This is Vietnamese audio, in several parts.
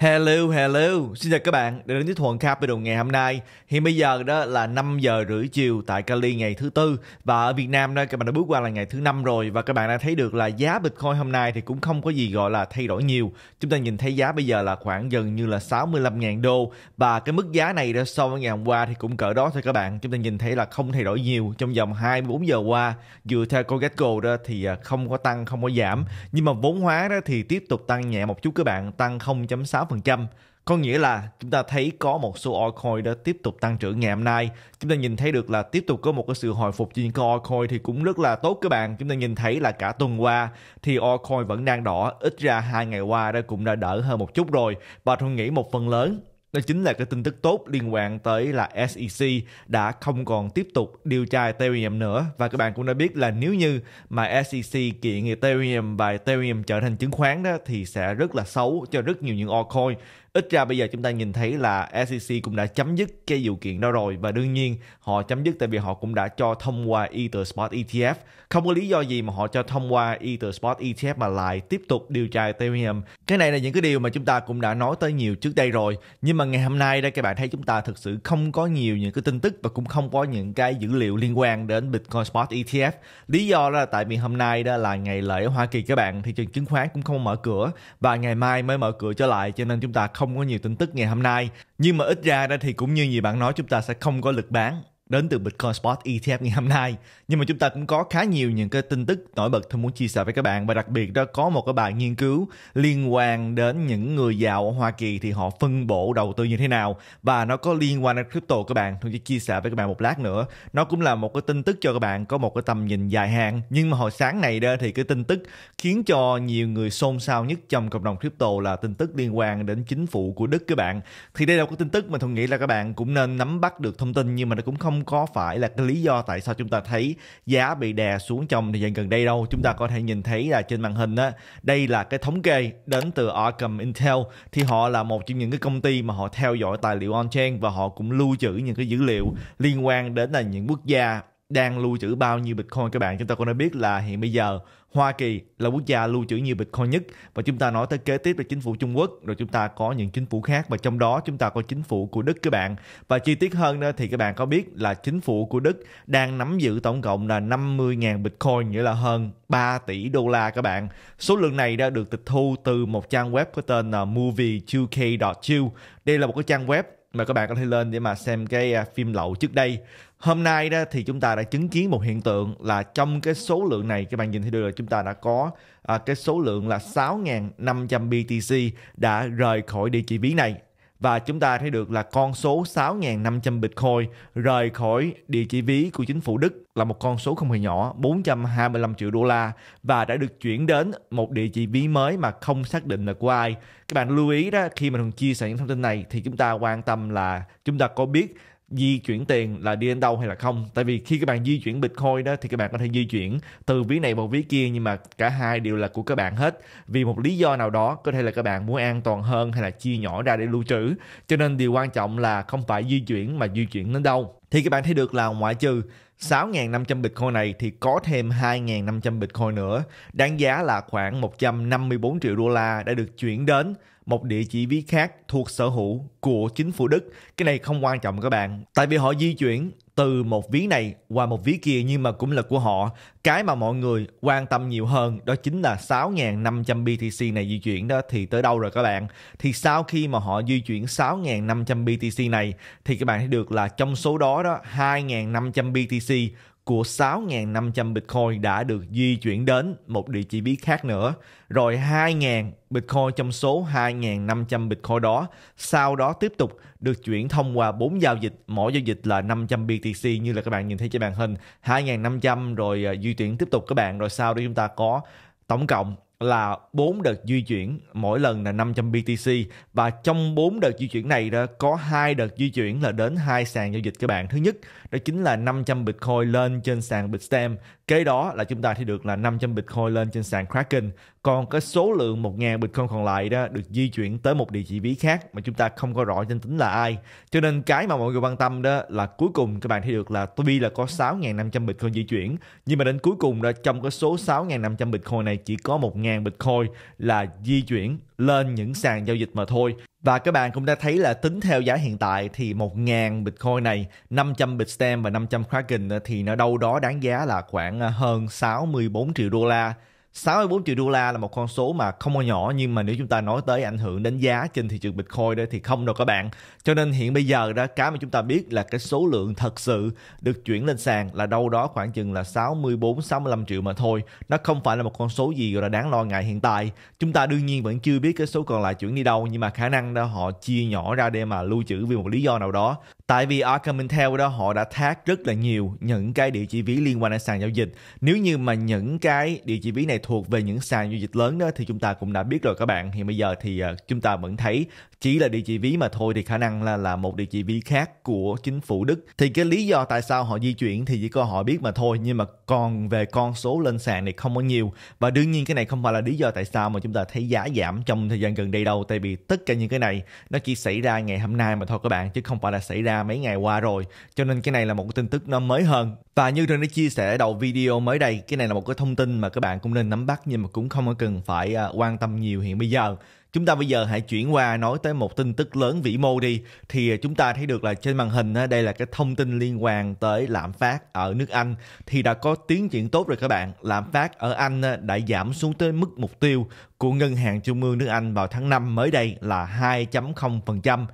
Hello, hello. Xin chào các bạn đã đến với Thuận Capital ngày hôm nay. Hiện bây giờ đó là 5 giờ rưỡi chiều tại Cali ngày thứ tư và ở Việt Nam đó các bạn đã bước qua là ngày thứ năm rồi và các bạn đã thấy được là giá Bitcoin hôm nay thì cũng không có gì gọi là thay đổi nhiều. Chúng ta nhìn thấy giá bây giờ là khoảng gần như là 65.000 đô và cái mức giá này đó so với ngày hôm qua thì cũng cỡ đó thôi các bạn. Chúng ta nhìn thấy là không thay đổi nhiều trong vòng 24 giờ qua. Dựa theo CoinGecko đó thì à, không có tăng, không có giảm. Nhưng mà vốn hóa đó thì tiếp tục tăng nhẹ một chút các bạn, tăng 0.6 8%. Có nghĩa là chúng ta thấy có một số altcoin đã tiếp tục tăng trưởng ngày hôm nay. Chúng ta nhìn thấy được là tiếp tục có một cái sự hồi phục trên con altcoin thì cũng rất là tốt các bạn. Chúng ta nhìn thấy là cả tuần qua thì altcoin vẫn đang đỏ, ít ra hai ngày qua đã cũng đã đỡ hơn một chút rồi. Và tôi nghĩ một phần lớn đó chính là cái tin tức tốt liên quan tới là SEC đã không còn tiếp tục điều tra Ethereum nữa và các bạn cũng đã biết là nếu như mà SEC kiện Ethereum và Ethereum trở thành chứng khoán đó thì sẽ rất là xấu cho rất nhiều những altcoin ít ra bây giờ chúng ta nhìn thấy là SEC cũng đã chấm dứt cái vụ kiện đó rồi và đương nhiên họ chấm dứt tại vì họ cũng đã cho thông qua Ether Spot ETF không có lý do gì mà họ cho thông qua Ether Spot ETF mà lại tiếp tục điều tra Ethereum cái này là những cái điều mà chúng ta cũng đã nói tới nhiều trước đây rồi nhưng mà ngày hôm nay đây các bạn thấy chúng ta thực sự không có nhiều những cái tin tức và cũng không có những cái dữ liệu liên quan đến Bitcoin Spot ETF lý do là tại vì hôm nay đó là ngày lễ ở Hoa Kỳ các bạn thị trường chứng khoán cũng không mở cửa và ngày mai mới mở cửa trở lại cho nên chúng ta không không có nhiều tin tức ngày hôm nay nhưng mà ít ra đó thì cũng như gì bạn nói chúng ta sẽ không có lực bán đến từ Bitcoin Spot ETF ngày hôm nay. Nhưng mà chúng ta cũng có khá nhiều những cái tin tức nổi bật tôi muốn chia sẻ với các bạn và đặc biệt đó có một cái bài nghiên cứu liên quan đến những người giàu ở Hoa Kỳ thì họ phân bổ đầu tư như thế nào và nó có liên quan đến crypto các bạn. Tôi sẽ chia sẻ với các bạn một lát nữa. Nó cũng là một cái tin tức cho các bạn có một cái tầm nhìn dài hạn. Nhưng mà hồi sáng này đó thì cái tin tức khiến cho nhiều người xôn xao nhất trong cộng đồng crypto là tin tức liên quan đến chính phủ của Đức các bạn. Thì đây là một cái tin tức mà tôi nghĩ là các bạn cũng nên nắm bắt được thông tin nhưng mà nó cũng không có phải là cái lý do tại sao chúng ta thấy giá bị đè xuống trong thời gian gần đây đâu chúng ta có thể nhìn thấy là trên màn hình đó đây là cái thống kê đến từ Arkham Intel thì họ là một trong những cái công ty mà họ theo dõi tài liệu on-chain và họ cũng lưu trữ những cái dữ liệu liên quan đến là những quốc gia đang lưu trữ bao nhiêu bitcoin các bạn chúng ta có thể biết là hiện bây giờ Hoa Kỳ là quốc gia lưu trữ nhiều Bitcoin nhất và chúng ta nói tới kế tiếp là chính phủ Trung Quốc rồi chúng ta có những chính phủ khác và trong đó chúng ta có chính phủ của Đức các bạn và chi tiết hơn nữa thì các bạn có biết là chính phủ của Đức đang nắm giữ tổng cộng là 50.000 Bitcoin nghĩa là hơn 3 tỷ đô la các bạn số lượng này đã được tịch thu từ một trang web có tên là movie 2 k chu đây là một cái trang web mà các bạn có thể lên để mà xem cái à, phim lậu trước đây Hôm nay đó thì chúng ta đã chứng kiến một hiện tượng là trong cái số lượng này các bạn nhìn thấy được là chúng ta đã có à, cái số lượng là 6.500 BTC đã rời khỏi địa chỉ ví này và chúng ta thấy được là con số 6.500 Bitcoin rời khỏi địa chỉ ví của chính phủ Đức là một con số không hề nhỏ, 425 triệu đô la và đã được chuyển đến một địa chỉ ví mới mà không xác định là của ai. Các bạn lưu ý đó, khi mà Hùng chia sẻ những thông tin này thì chúng ta quan tâm là chúng ta có biết di chuyển tiền là đi đến đâu hay là không tại vì khi các bạn di chuyển bitcoin đó thì các bạn có thể di chuyển từ ví này vào ví kia nhưng mà cả hai đều là của các bạn hết vì một lý do nào đó có thể là các bạn muốn an toàn hơn hay là chia nhỏ ra để lưu trữ cho nên điều quan trọng là không phải di chuyển mà di chuyển đến đâu thì các bạn thấy được là ngoại trừ 6.500 Bitcoin này thì có thêm 2.500 Bitcoin nữa, đáng giá là khoảng 154 triệu đô la đã được chuyển đến một địa chỉ ví khác thuộc sở hữu của chính phủ Đức. Cái này không quan trọng các bạn. Tại vì họ di chuyển từ một ví này qua một ví kia nhưng mà cũng là của họ. Cái mà mọi người quan tâm nhiều hơn đó chính là 6.500 BTC này di chuyển đó thì tới đâu rồi các bạn. Thì sau khi mà họ di chuyển 6.500 BTC này thì các bạn thấy được là trong số đó đó 2.500 BTC của 6.500 Bitcoin đã được di chuyển đến một địa chỉ bí khác nữa. Rồi 2.000 Bitcoin trong số 2.500 Bitcoin đó sau đó tiếp tục được chuyển thông qua 4 giao dịch, mỗi giao dịch là 500 BTC như là các bạn nhìn thấy trên màn hình. 2.500 rồi à, di chuyển tiếp tục các bạn rồi sau đó chúng ta có tổng cộng là 4 đợt di chuyển, mỗi lần là 500 BTC và trong 4 đợt di chuyển này đó có hai đợt di chuyển là đến hai sàn giao dịch các bạn. Thứ nhất đó chính là 500 Bitcoin lên trên sàn Bitstamp, kế đó là chúng ta thì được là 500 Bitcoin lên trên sàn Kraken còn cái số lượng 1.000 Bitcoin còn lại đó được di chuyển tới một địa chỉ ví khác mà chúng ta không có rõ danh tính là ai. Cho nên cái mà mọi người quan tâm đó là cuối cùng các bạn thấy được là tuy là có 6.500 Bitcoin di chuyển nhưng mà đến cuối cùng đó trong cái số 6.500 Bitcoin này chỉ có 1.000 Bitcoin là di chuyển lên những sàn giao dịch mà thôi. Và các bạn cũng đã thấy là tính theo giá hiện tại thì 1.000 Bitcoin này, 500 Bitstamp và 500 Kraken thì nó đâu đó đáng giá là khoảng ờ, hơn 64 triệu đô la. 64 triệu đô la là một con số mà không có nhỏ nhưng mà nếu chúng ta nói tới ảnh hưởng đến giá trên thị trường Bitcoin đó thì không đâu các bạn. Cho nên hiện bây giờ đó cái mà chúng ta biết là cái số lượng thật sự được chuyển lên sàn là đâu đó khoảng chừng là 64 65 triệu mà thôi. Nó không phải là một con số gì gọi là đáng lo ngại hiện tại. Chúng ta đương nhiên vẫn chưa biết cái số còn lại chuyển đi đâu nhưng mà khả năng đó họ chia nhỏ ra để mà lưu trữ vì một lý do nào đó. Tại vì Arkham Intel đó họ đã thác rất là nhiều những cái địa chỉ ví liên quan đến sàn giao dịch. Nếu như mà những cái địa chỉ ví này thuộc về những sàn giao dịch lớn đó thì chúng ta cũng đã biết rồi các bạn. Hiện bây giờ thì ờ, chúng ta vẫn thấy chỉ là địa chỉ ví mà thôi thì khả năng là là một địa chỉ ví khác của chính phủ Đức. Thì cái lý do tại sao họ di chuyển thì chỉ có họ biết mà thôi nhưng mà còn về con số lên sàn này không có nhiều và đương nhiên cái này không phải là lý do tại sao mà chúng ta thấy giá giảm trong thời gian gần đây đâu tại vì tất cả những cái này nó chỉ xảy ra ngày hôm nay mà thôi các bạn chứ không phải là xảy ra mấy ngày qua rồi cho nên cái này là một cái tin tức nó mới hơn và như Trần đã chia sẻ đầu video mới đây cái này là một cái thông tin mà các bạn cũng nên nắm bắt nhưng mà cũng không có cần phải à, quan tâm nhiều hiện bây giờ chúng ta bây giờ hãy chuyển qua nói tới một tin tức lớn vĩ mô đi thì à, chúng ta thấy được là trên màn hình đây là cái thông tin liên quan tới lạm phát ở nước Anh thì đã có tiến triển tốt rồi các bạn lạm phát ở Anh đã giảm xuống tới mức mục tiêu của ngân hàng trung ương nước Anh vào tháng 5 mới đây là 2.0%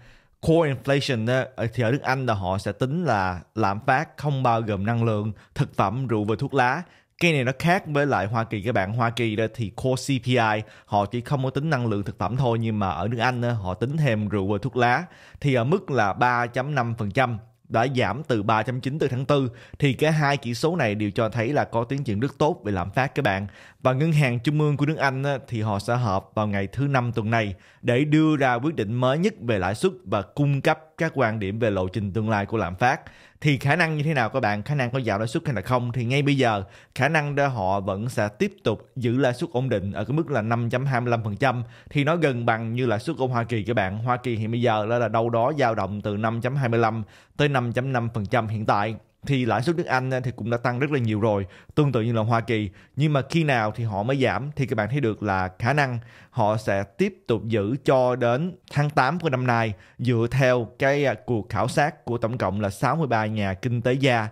core inflation đó, ờ, thì ở nước Anh là họ sẽ tính là lạm phát không bao gồm năng lượng, thực phẩm, rượu và thuốc lá. Cái này nó khác với lại Hoa Kỳ các bạn. Hoa Kỳ đó thì core CPI họ chỉ không có tính năng lượng thực phẩm thôi nhưng mà ở nước Anh đó, họ tính thêm rượu và thuốc lá thì ở mức là 3.5% đã giảm từ 3.9 từ tháng 4 thì cả hai chỉ số này đều cho thấy là có tiến triển rất tốt về lạm phát các bạn. Và ngân hàng trung ương của nước Anh thì họ sẽ họp vào ngày thứ năm tuần này để đưa ra quyết định mới nhất về lãi suất và cung cấp các quan điểm về lộ trình tương lai của lạm phát thì khả năng như thế nào các bạn khả năng có giảm lãi suất hay là không thì ngay bây giờ khả năng đó họ vẫn sẽ tiếp tục giữ lãi suất ổn định ở cái mức là 5.25% thì nó gần bằng như lãi suất của Hoa Kỳ các bạn Hoa Kỳ hiện bây giờ là đâu đó dao động từ 5.25 tới 5.5% hiện tại thì lãi suất nước Anh thì cũng đã tăng rất là nhiều rồi, tương tự như là Hoa Kỳ. Nhưng mà khi nào thì họ mới giảm thì các bạn thấy được là khả năng họ sẽ tiếp tục giữ cho đến tháng 8 của năm nay dựa theo cái cuộc khảo sát của tổng cộng là 63 nhà kinh tế gia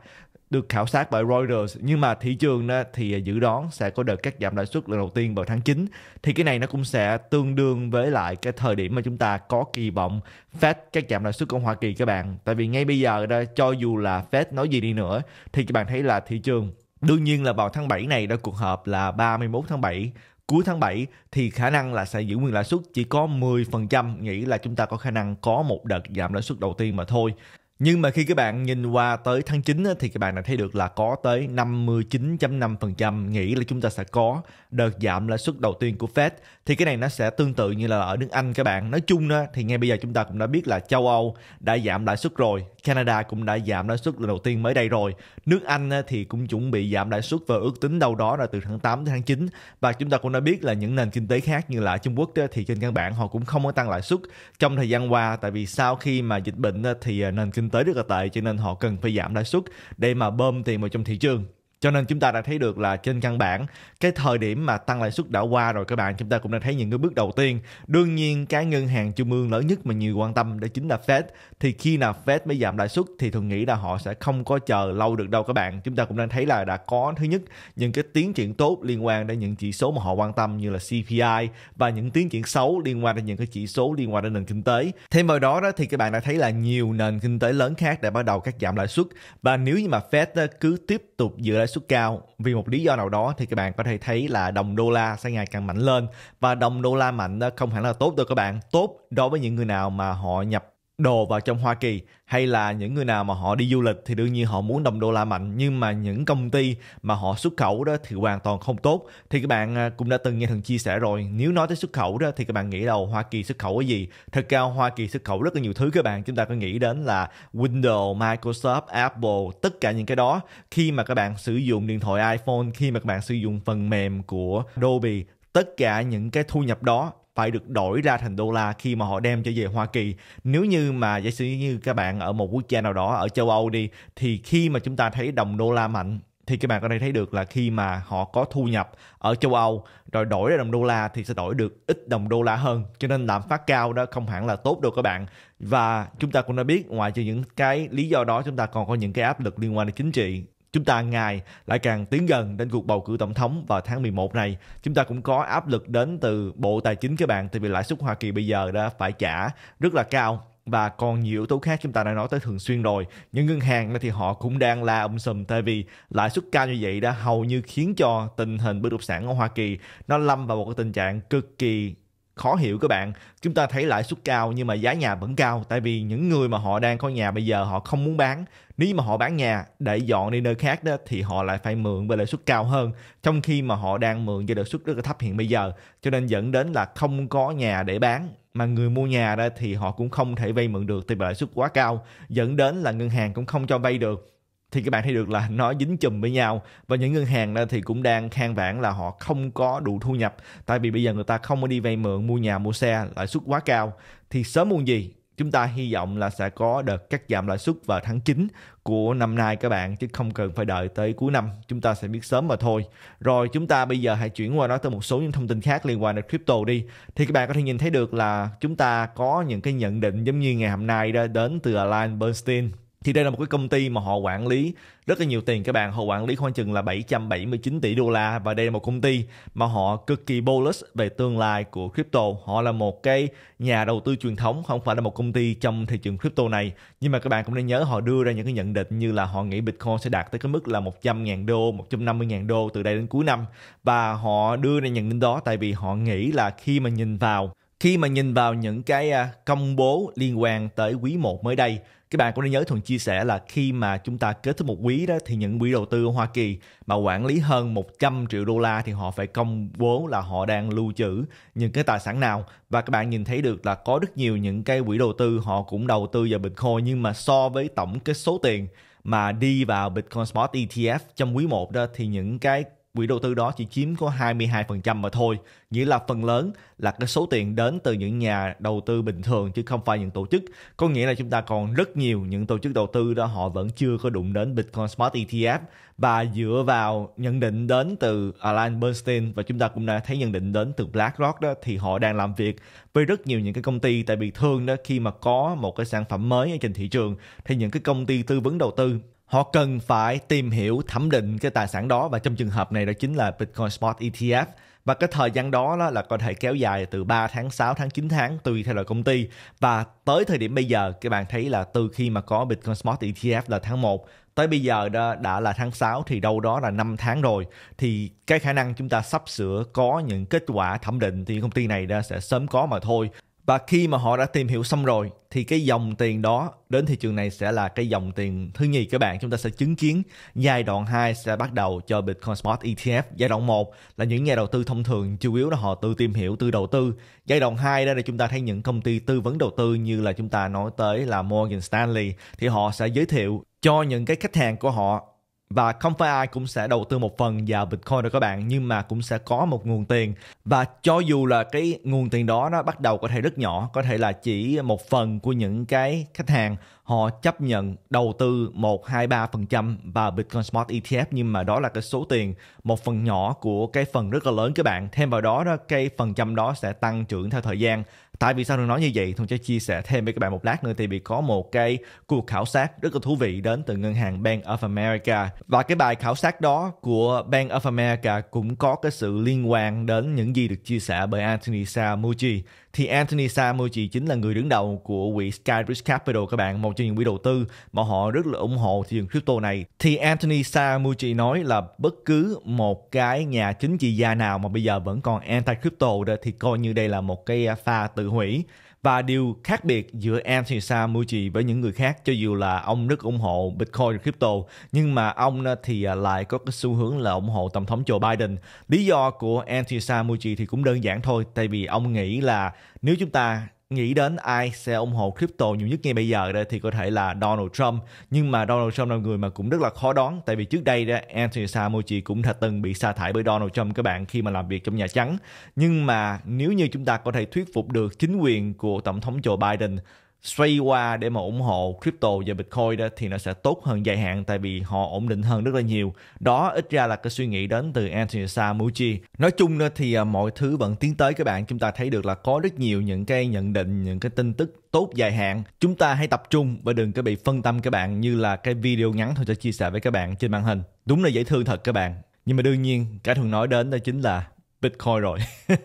được khảo sát bởi Reuters nhưng mà thị trường thì dự đoán sẽ có đợt cắt giảm lãi suất lần đầu tiên vào tháng 9 thì cái này nó cũng sẽ tương đương với lại cái thời điểm mà chúng ta có kỳ vọng Fed cắt giảm lãi suất của Hoa Kỳ các bạn tại vì ngay bây giờ đó cho dù là Fed nói gì đi nữa thì các bạn thấy là thị trường đương nhiên là vào tháng 7 này đã cuộc họp là 31 tháng 7 cuối tháng 7 thì khả năng là sẽ giữ nguyên lãi suất chỉ có 10% nghĩ là chúng ta có khả năng có một đợt giảm lãi suất đầu tiên mà thôi nhưng mà khi các bạn nhìn qua tới tháng 9 thì các bạn đã thấy được là có tới 59.5% nghĩ là chúng ta sẽ có đợt giảm lãi suất đầu tiên của Fed. Thì cái này nó sẽ tương tự như là ở nước Anh các bạn. Nói chung á, thì ngay bây giờ chúng ta cũng đã biết là châu Âu đã giảm lãi suất rồi. Canada cũng đã giảm lãi suất lần đầu tiên mới đây rồi. Nước Anh thì cũng chuẩn bị giảm lãi suất và ước tính đâu đó là từ tháng 8 đến tháng 9. Và chúng ta cũng đã biết là những nền kinh tế khác như là Trung Quốc thì trên căn bản họ cũng không có tăng lãi suất trong thời gian qua. Tại vì sau khi mà dịch bệnh thì à, nền kinh kinh tế rất là tệ cho nên họ cần phải giảm lãi suất để mà bơm tiền vào trong thị trường cho nên chúng ta đã thấy được là trên căn bản cái thời điểm mà tăng lãi suất đã qua rồi các bạn chúng ta cũng đã thấy những cái bước đầu tiên đương nhiên cái ngân hàng trung ương lớn nhất mà nhiều quan tâm đó chính là Fed thì khi nào Fed mới giảm lãi suất thì thường nghĩ là họ sẽ không có chờ lâu được đâu các bạn chúng ta cũng đang thấy là đã có thứ nhất những cái tiến triển tốt liên quan đến những chỉ số mà họ quan tâm như là CPI và những tiến triển xấu liên quan đến những cái chỉ số liên quan đến nền kinh tế thêm vào đó đó thì các bạn đã thấy là nhiều nền kinh tế lớn khác đã bắt đầu các giảm lãi suất và nếu như mà Fed cứ tiếp tục giữ lãi suất cao vì một lý do nào đó thì các bạn có thể thấy là đồng đô la sẽ ngày càng mạnh lên và đồng đô la mạnh không hẳn là tốt đâu các bạn tốt đối với những người nào mà họ nhập đồ vào trong Hoa Kỳ hay là những người nào mà họ đi du lịch thì đương nhiên họ muốn đồng đô la mạnh nhưng mà những công ty mà họ xuất khẩu đó thì hoàn toàn không tốt thì các bạn à, cũng đã từng nghe thằng chia sẻ rồi nếu nói tới xuất khẩu đó thì các bạn nghĩ đầu Hoa Kỳ xuất khẩu cái gì thật ra Hoa Kỳ xuất khẩu rất là nhiều thứ các bạn chúng ta có nghĩ đến là Windows, Microsoft, Apple tất cả những cái đó khi mà các bạn sử dụng điện thoại iPhone khi mà các bạn sử dụng phần mềm của Adobe tất cả những cái thu nhập đó phải được đổi ra thành đô la khi mà họ đem trở về Hoa Kỳ. Nếu như mà giả sử như các bạn ở một quốc gia nào đó ở châu Âu đi thì khi mà chúng ta thấy đồng đô la mạnh thì các bạn có thể thấy được là khi mà họ có thu nhập ở châu Âu rồi đổi ra đồng đô la thì sẽ đổi được ít đồng đô la hơn cho nên lạm phát cao đó không hẳn là tốt đâu các bạn và chúng ta cũng đã biết ngoài trừ những cái lý do đó chúng ta còn có những cái áp lực liên quan đến chính trị Chúng ta ngày lại càng tiến gần đến cuộc bầu cử tổng thống vào tháng 11 này. Chúng ta cũng có áp lực đến từ Bộ Tài chính các bạn, tại vì lãi suất Hoa Kỳ bây giờ đã phải trả rất là cao và còn nhiều yếu tố khác chúng ta đã nói tới thường xuyên rồi những ngân hàng thì họ cũng đang la um sùm tại vì lãi suất cao như vậy đã hầu như khiến cho tình hình bất động sản ở Hoa Kỳ nó lâm vào một cái tình trạng cực kỳ khó hiểu các bạn chúng ta thấy lãi suất cao nhưng mà giá nhà vẫn cao tại vì những người mà họ đang có nhà bây giờ họ không muốn bán nếu mà họ bán nhà để dọn đi nơi khác đó thì họ lại phải mượn với lãi suất cao hơn trong khi mà họ đang mượn với lãi suất rất là thấp hiện bây giờ cho nên dẫn đến là không có nhà để bán mà người mua nhà đó thì họ cũng không thể vay mượn được tại lãi suất quá cao dẫn đến là ngân hàng cũng không cho vay được thì các bạn thấy được là nó dính chùm với nhau và những ngân hàng thì cũng đang than vãn là họ không có đủ thu nhập tại vì bây giờ người ta không có đi vay mượn mua nhà mua xe lãi suất quá cao thì sớm muộn gì chúng ta hy vọng là sẽ có đợt cắt giảm lãi suất vào tháng 9 của năm nay các bạn chứ không cần phải đợi tới cuối năm chúng ta sẽ biết sớm mà thôi rồi chúng ta bây giờ hãy chuyển qua nói tới một số những thông tin khác liên quan đến crypto đi thì các bạn có thể nhìn thấy được là chúng ta có những cái nhận định giống như ngày hôm nay đó đến từ Alan Bernstein thì đây là một cái công ty mà họ quản lý rất là nhiều tiền các bạn họ quản lý khoảng chừng là 779 tỷ đô la và đây là một công ty mà họ cực kỳ bullish về tương lai của crypto họ là một cái nhà đầu tư truyền thống không phải là một công ty trong thị trường crypto này nhưng mà các bạn cũng nên nhớ họ đưa ra những cái nhận định như là họ nghĩ Bitcoin sẽ đạt tới cái mức là 100.000 đô 150.000 đô từ đây đến cuối năm và họ đưa ra nhận định đó tại vì họ nghĩ là khi mà nhìn vào khi mà nhìn vào những cái à, công bố liên quan tới quý 1 mới đây các bạn cũng nên nhớ thường chia sẻ là khi mà chúng ta kết thúc một quý đó thì những quỹ đầu tư ở Hoa Kỳ mà quản lý hơn 100 triệu đô la thì họ phải công bố là họ đang lưu trữ những cái tài sản nào và các bạn nhìn thấy được là có rất nhiều những cái quỹ đầu tư họ cũng đầu tư vào Bitcoin nhưng mà so với tổng cái số tiền mà đi vào Bitcoin Spot ETF trong quý 1 đó thì những cái quỹ đầu tư đó chỉ chiếm có 22% mà thôi, nghĩa là phần lớn là cái số tiền đến từ những nhà đầu tư bình thường chứ không phải những tổ chức. Có nghĩa là chúng ta còn rất nhiều những tổ chức đầu tư đó họ vẫn chưa có đụng đến Bitcoin Smart ETF và dựa vào nhận định đến từ Alan Bernstein và chúng ta cũng đã thấy nhận định đến từ BlackRock đó thì họ đang làm việc với rất nhiều những cái công ty tại vì thường đó khi mà có một cái sản phẩm mới ở trên thị trường thì những cái công ty tư vấn đầu tư họ cần phải tìm hiểu thẩm định cái tài sản đó và trong trường hợp này đó chính là Bitcoin Spot ETF và cái thời gian đó, là có thể kéo dài từ 3 tháng, 6 tháng, 9 tháng tùy theo loại công ty và tới thời điểm bây giờ các bạn thấy là từ khi mà có Bitcoin Spot ETF là tháng 1 tới bây giờ đã, đã là tháng 6 thì đâu đó là 5 tháng rồi thì cái khả năng chúng ta sắp sửa có những kết quả thẩm định thì công ty này đã sẽ sớm có mà thôi và khi mà họ đã tìm hiểu xong rồi thì cái dòng tiền đó đến thị trường này sẽ là cái dòng tiền thứ nhì các bạn chúng ta sẽ chứng kiến giai đoạn 2 sẽ bắt đầu cho Bitcoin Spot ETF giai đoạn 1 là những nhà đầu tư thông thường chủ yếu là họ tự tìm hiểu tự đầu tư giai đoạn 2 đó là chúng ta thấy những công ty tư vấn đầu tư như là chúng ta nói tới là Morgan Stanley thì họ sẽ giới thiệu cho những cái khách hàng của họ và không phải ai cũng sẽ đầu tư một phần vào Bitcoin đâu các bạn nhưng mà cũng sẽ có một nguồn tiền và cho dù là cái nguồn tiền đó nó bắt đầu có thể rất nhỏ có thể là chỉ một phần của những cái khách hàng họ chấp nhận đầu tư 1, 2, 3% vào Bitcoin Spot ETF nhưng mà đó là cái số tiền một phần nhỏ của cái phần rất là lớn các bạn. Thêm vào đó, đó cái phần trăm đó sẽ tăng trưởng theo thời gian. Tại vì sao tôi nói như vậy? Tôi sẽ chia sẻ thêm với các bạn một lát nữa thì bị có một cái cuộc khảo sát rất là thú vị đến từ ngân hàng Bank of America. Và cái bài khảo sát đó của Bank of America cũng có cái sự liên quan đến những gì được chia sẻ bởi Anthony Samucci. Thì Anthony Samucci chính là người đứng đầu của quỹ Skybridge Capital các bạn, một cho những quỹ đầu tư mà họ rất là ủng hộ thị trường crypto này thì Anthony Scaramucci nói là bất cứ một cái nhà chính trị gia nào mà bây giờ vẫn còn anti crypto thì coi như đây là một cái pha tự hủy và điều khác biệt giữa Anthony Scaramucci với những người khác cho dù là ông rất ủng hộ Bitcoin crypto nhưng mà ông thì à, lại có cái xu hướng là ủng hộ tổng thống Joe Biden. Lý do của Anthony Scaramucci thì cũng đơn giản thôi tại vì ông nghĩ là nếu chúng ta nghĩ đến ai sẽ ủng hộ crypto nhiều nhất ngay bây giờ đây thì có thể là Donald Trump nhưng mà Donald Trump là người mà cũng rất là khó đoán tại vì trước đây đó, Anthony Fauci cũng đã từng bị sa thải bởi Donald Trump các bạn khi mà làm việc trong Nhà Trắng nhưng mà nếu như chúng ta có thể thuyết phục được chính quyền của tổng thống Joe Biden xoay qua để mà ủng hộ crypto và Bitcoin đó thì nó sẽ tốt hơn dài hạn tại vì họ ổn định hơn rất là nhiều. Đó ít ra là cái suy nghĩ đến từ Anthony Samucci. Nói chung đó thì à, mọi thứ vẫn tiến tới các bạn. Chúng ta thấy được là có rất nhiều những cái nhận định, những cái tin tức tốt dài hạn. Chúng ta hãy tập trung và đừng có bị phân tâm các bạn như là cái video ngắn thôi cho chia sẻ với các bạn trên màn hình. Đúng là dễ thương thật các bạn. Nhưng mà đương nhiên, cái thường nói đến đó chính là Bitcoin rồi.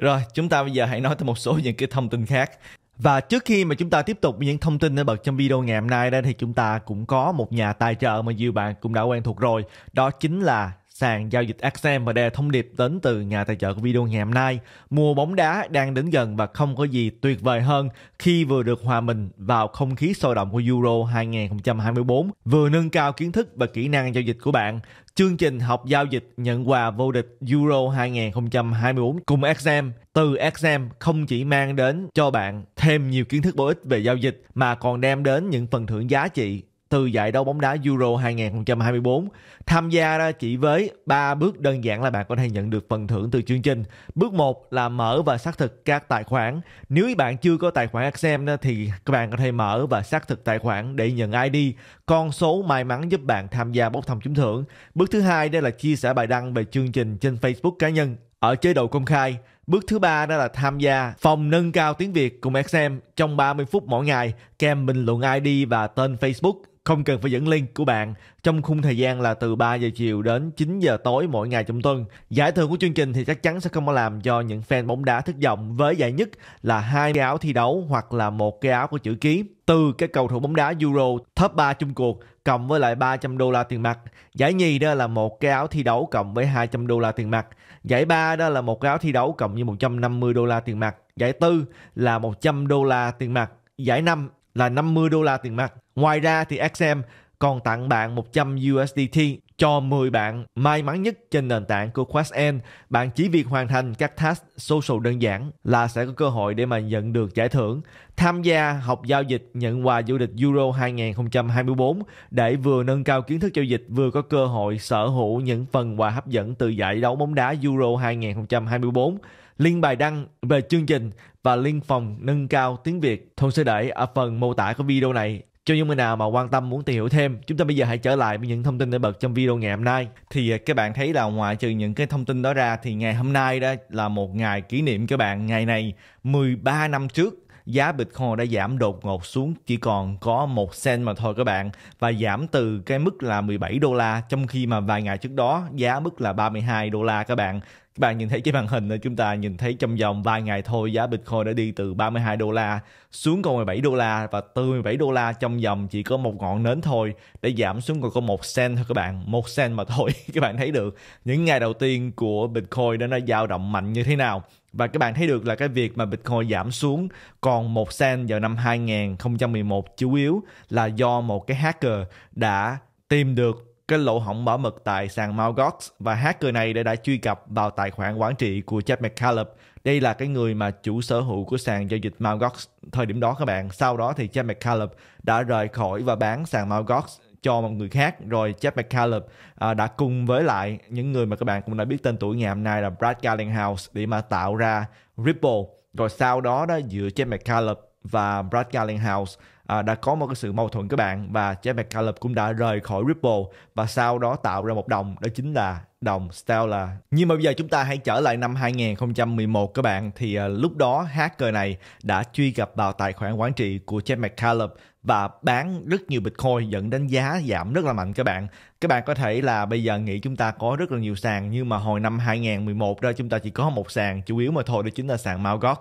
Rồi, chúng ta bây giờ hãy nói tới một số những cái thông tin khác. Và trước khi mà chúng ta tiếp tục những thông tin nổi bật trong video ngày hôm nay đây, thì chúng ta cũng có một nhà tài trợ mà nhiều bạn cũng đã quen thuộc rồi. Đó chính là sàn giao dịch XM và đề thông điệp đến từ nhà tài trợ của video ngày hôm nay. Mùa bóng đá đang đến gần và không có gì tuyệt vời hơn khi vừa được hòa mình vào không khí sôi động của Euro 2024, vừa nâng cao kiến thức và kỹ năng giao dịch của bạn chương trình học giao dịch nhận quà vô địch Euro 2024 cùng Exam. Từ Exam không chỉ mang đến cho bạn thêm nhiều kiến thức bổ ích về giao dịch mà còn đem đến những phần thưởng giá trị từ giải đấu bóng đá Euro 2024. Tham gia chỉ với 3 bước đơn giản là bạn có thể nhận được phần thưởng từ chương trình. Bước 1 là mở và xác thực các tài khoản. Nếu bạn chưa có tài khoản Axem thì các bạn có thể mở và xác thực tài khoản để nhận ID, con số may mắn giúp bạn tham gia bốc thăm trúng thưởng. Bước thứ hai đây là chia sẻ bài đăng về chương trình trên Facebook cá nhân ở chế độ công khai. Bước thứ ba đó là tham gia phòng nâng cao tiếng Việt cùng Xem trong 30 phút mỗi ngày kèm bình luận ID và tên Facebook không cần phải dẫn link của bạn trong khung thời gian là từ 3 giờ chiều đến 9 giờ tối mỗi ngày trong tuần. Giải thưởng của chương trình thì chắc chắn sẽ không làm cho những fan bóng đá thất vọng với giải nhất là hai cái áo thi đấu hoặc là một cái áo của chữ ký từ cái cầu thủ bóng đá Euro top 3 chung cuộc cộng với lại 300 đô la tiền mặt. Giải nhì đó là một cái áo thi đấu cộng với 200 đô la tiền mặt. Giải ba đó là một cái áo thi đấu cộng với 150 đô la tiền mặt. Giải tư là 100 đô la tiền mặt. Giải năm là 50 đô la tiền mặt. Ngoài ra thì XM còn tặng bạn 100 USDT cho 10 bạn may mắn nhất trên nền tảng của Quest N. Bạn chỉ việc hoàn thành các task social đơn giản là sẽ có cơ hội để mà nhận được giải thưởng. Tham gia học giao dịch nhận quà du lịch Euro 2024 để vừa nâng cao kiến thức giao dịch vừa có cơ hội sở hữu những phần quà hấp dẫn từ giải đấu bóng đá Euro 2024. Liên bài đăng về chương trình và liên phòng nâng cao tiếng Việt. Thông sẽ để ở phần mô tả của video này. Cho những người nào mà quan tâm muốn tìm hiểu thêm, chúng ta bây giờ hãy trở lại với những thông tin nổi bật trong video ngày hôm nay. Thì à, các bạn thấy là ngoại trừ những cái thông tin đó ra thì ngày hôm nay đó là một ngày kỷ niệm các bạn. Ngày này 13 năm trước giá Bitcoin đã giảm đột ngột xuống chỉ còn có một cent mà thôi các bạn và giảm từ cái mức là 17 đô la trong khi mà vài ngày trước đó giá mức là 32 đô la các bạn các bạn nhìn thấy trên màn hình đó, chúng ta nhìn thấy trong vòng vài ngày thôi giá Bitcoin đã đi từ 32 đô la xuống còn 17 đô la và từ 17 đô la trong vòng chỉ có một ngọn nến thôi để giảm xuống còn có một cent thôi các bạn một cent mà thôi các bạn thấy được những ngày đầu tiên của Bitcoin đó nó dao động mạnh như thế nào và các bạn thấy được là cái việc mà Bitcoin giảm xuống còn một cent vào năm 2011 chủ yếu là do một cái hacker đã tìm được cái lỗ hổng bảo mật tại sàn Malgox và hacker này đã, đã truy cập vào tài khoản quản trị của Jeff McCallum. Đây là cái người mà chủ sở hữu của sàn giao dịch Malgox thời điểm đó các bạn. Sau đó thì Jeff McCallum đã rời khỏi và bán sàn Malgox cho một người khác rồi Jeff McCallum à, đã cùng với lại những người mà các bạn cũng đã biết tên tuổi ngày hôm nay là Brad Garlinghouse để mà tạo ra Ripple rồi sau đó đó giữa Jeff McCallum và Brad Garlinghouse à, đã có một cái sự mâu thuẫn các bạn và Jeff McCallum cũng đã rời khỏi Ripple và sau đó tạo ra một đồng đó chính là đồng Stellar. Nhưng mà bây giờ chúng ta hãy trở lại năm 2011 các bạn thì à, lúc đó hacker này đã truy cập vào tài khoản quản trị của Jeff McCallum và bán rất nhiều Bitcoin dẫn đến giá giảm rất là mạnh các bạn. Các bạn có thể là bây giờ nghĩ chúng ta có rất là nhiều sàn nhưng mà hồi năm 2011 đó chúng ta chỉ có một sàn chủ yếu mà thôi đó chính là sàn Mt. Gox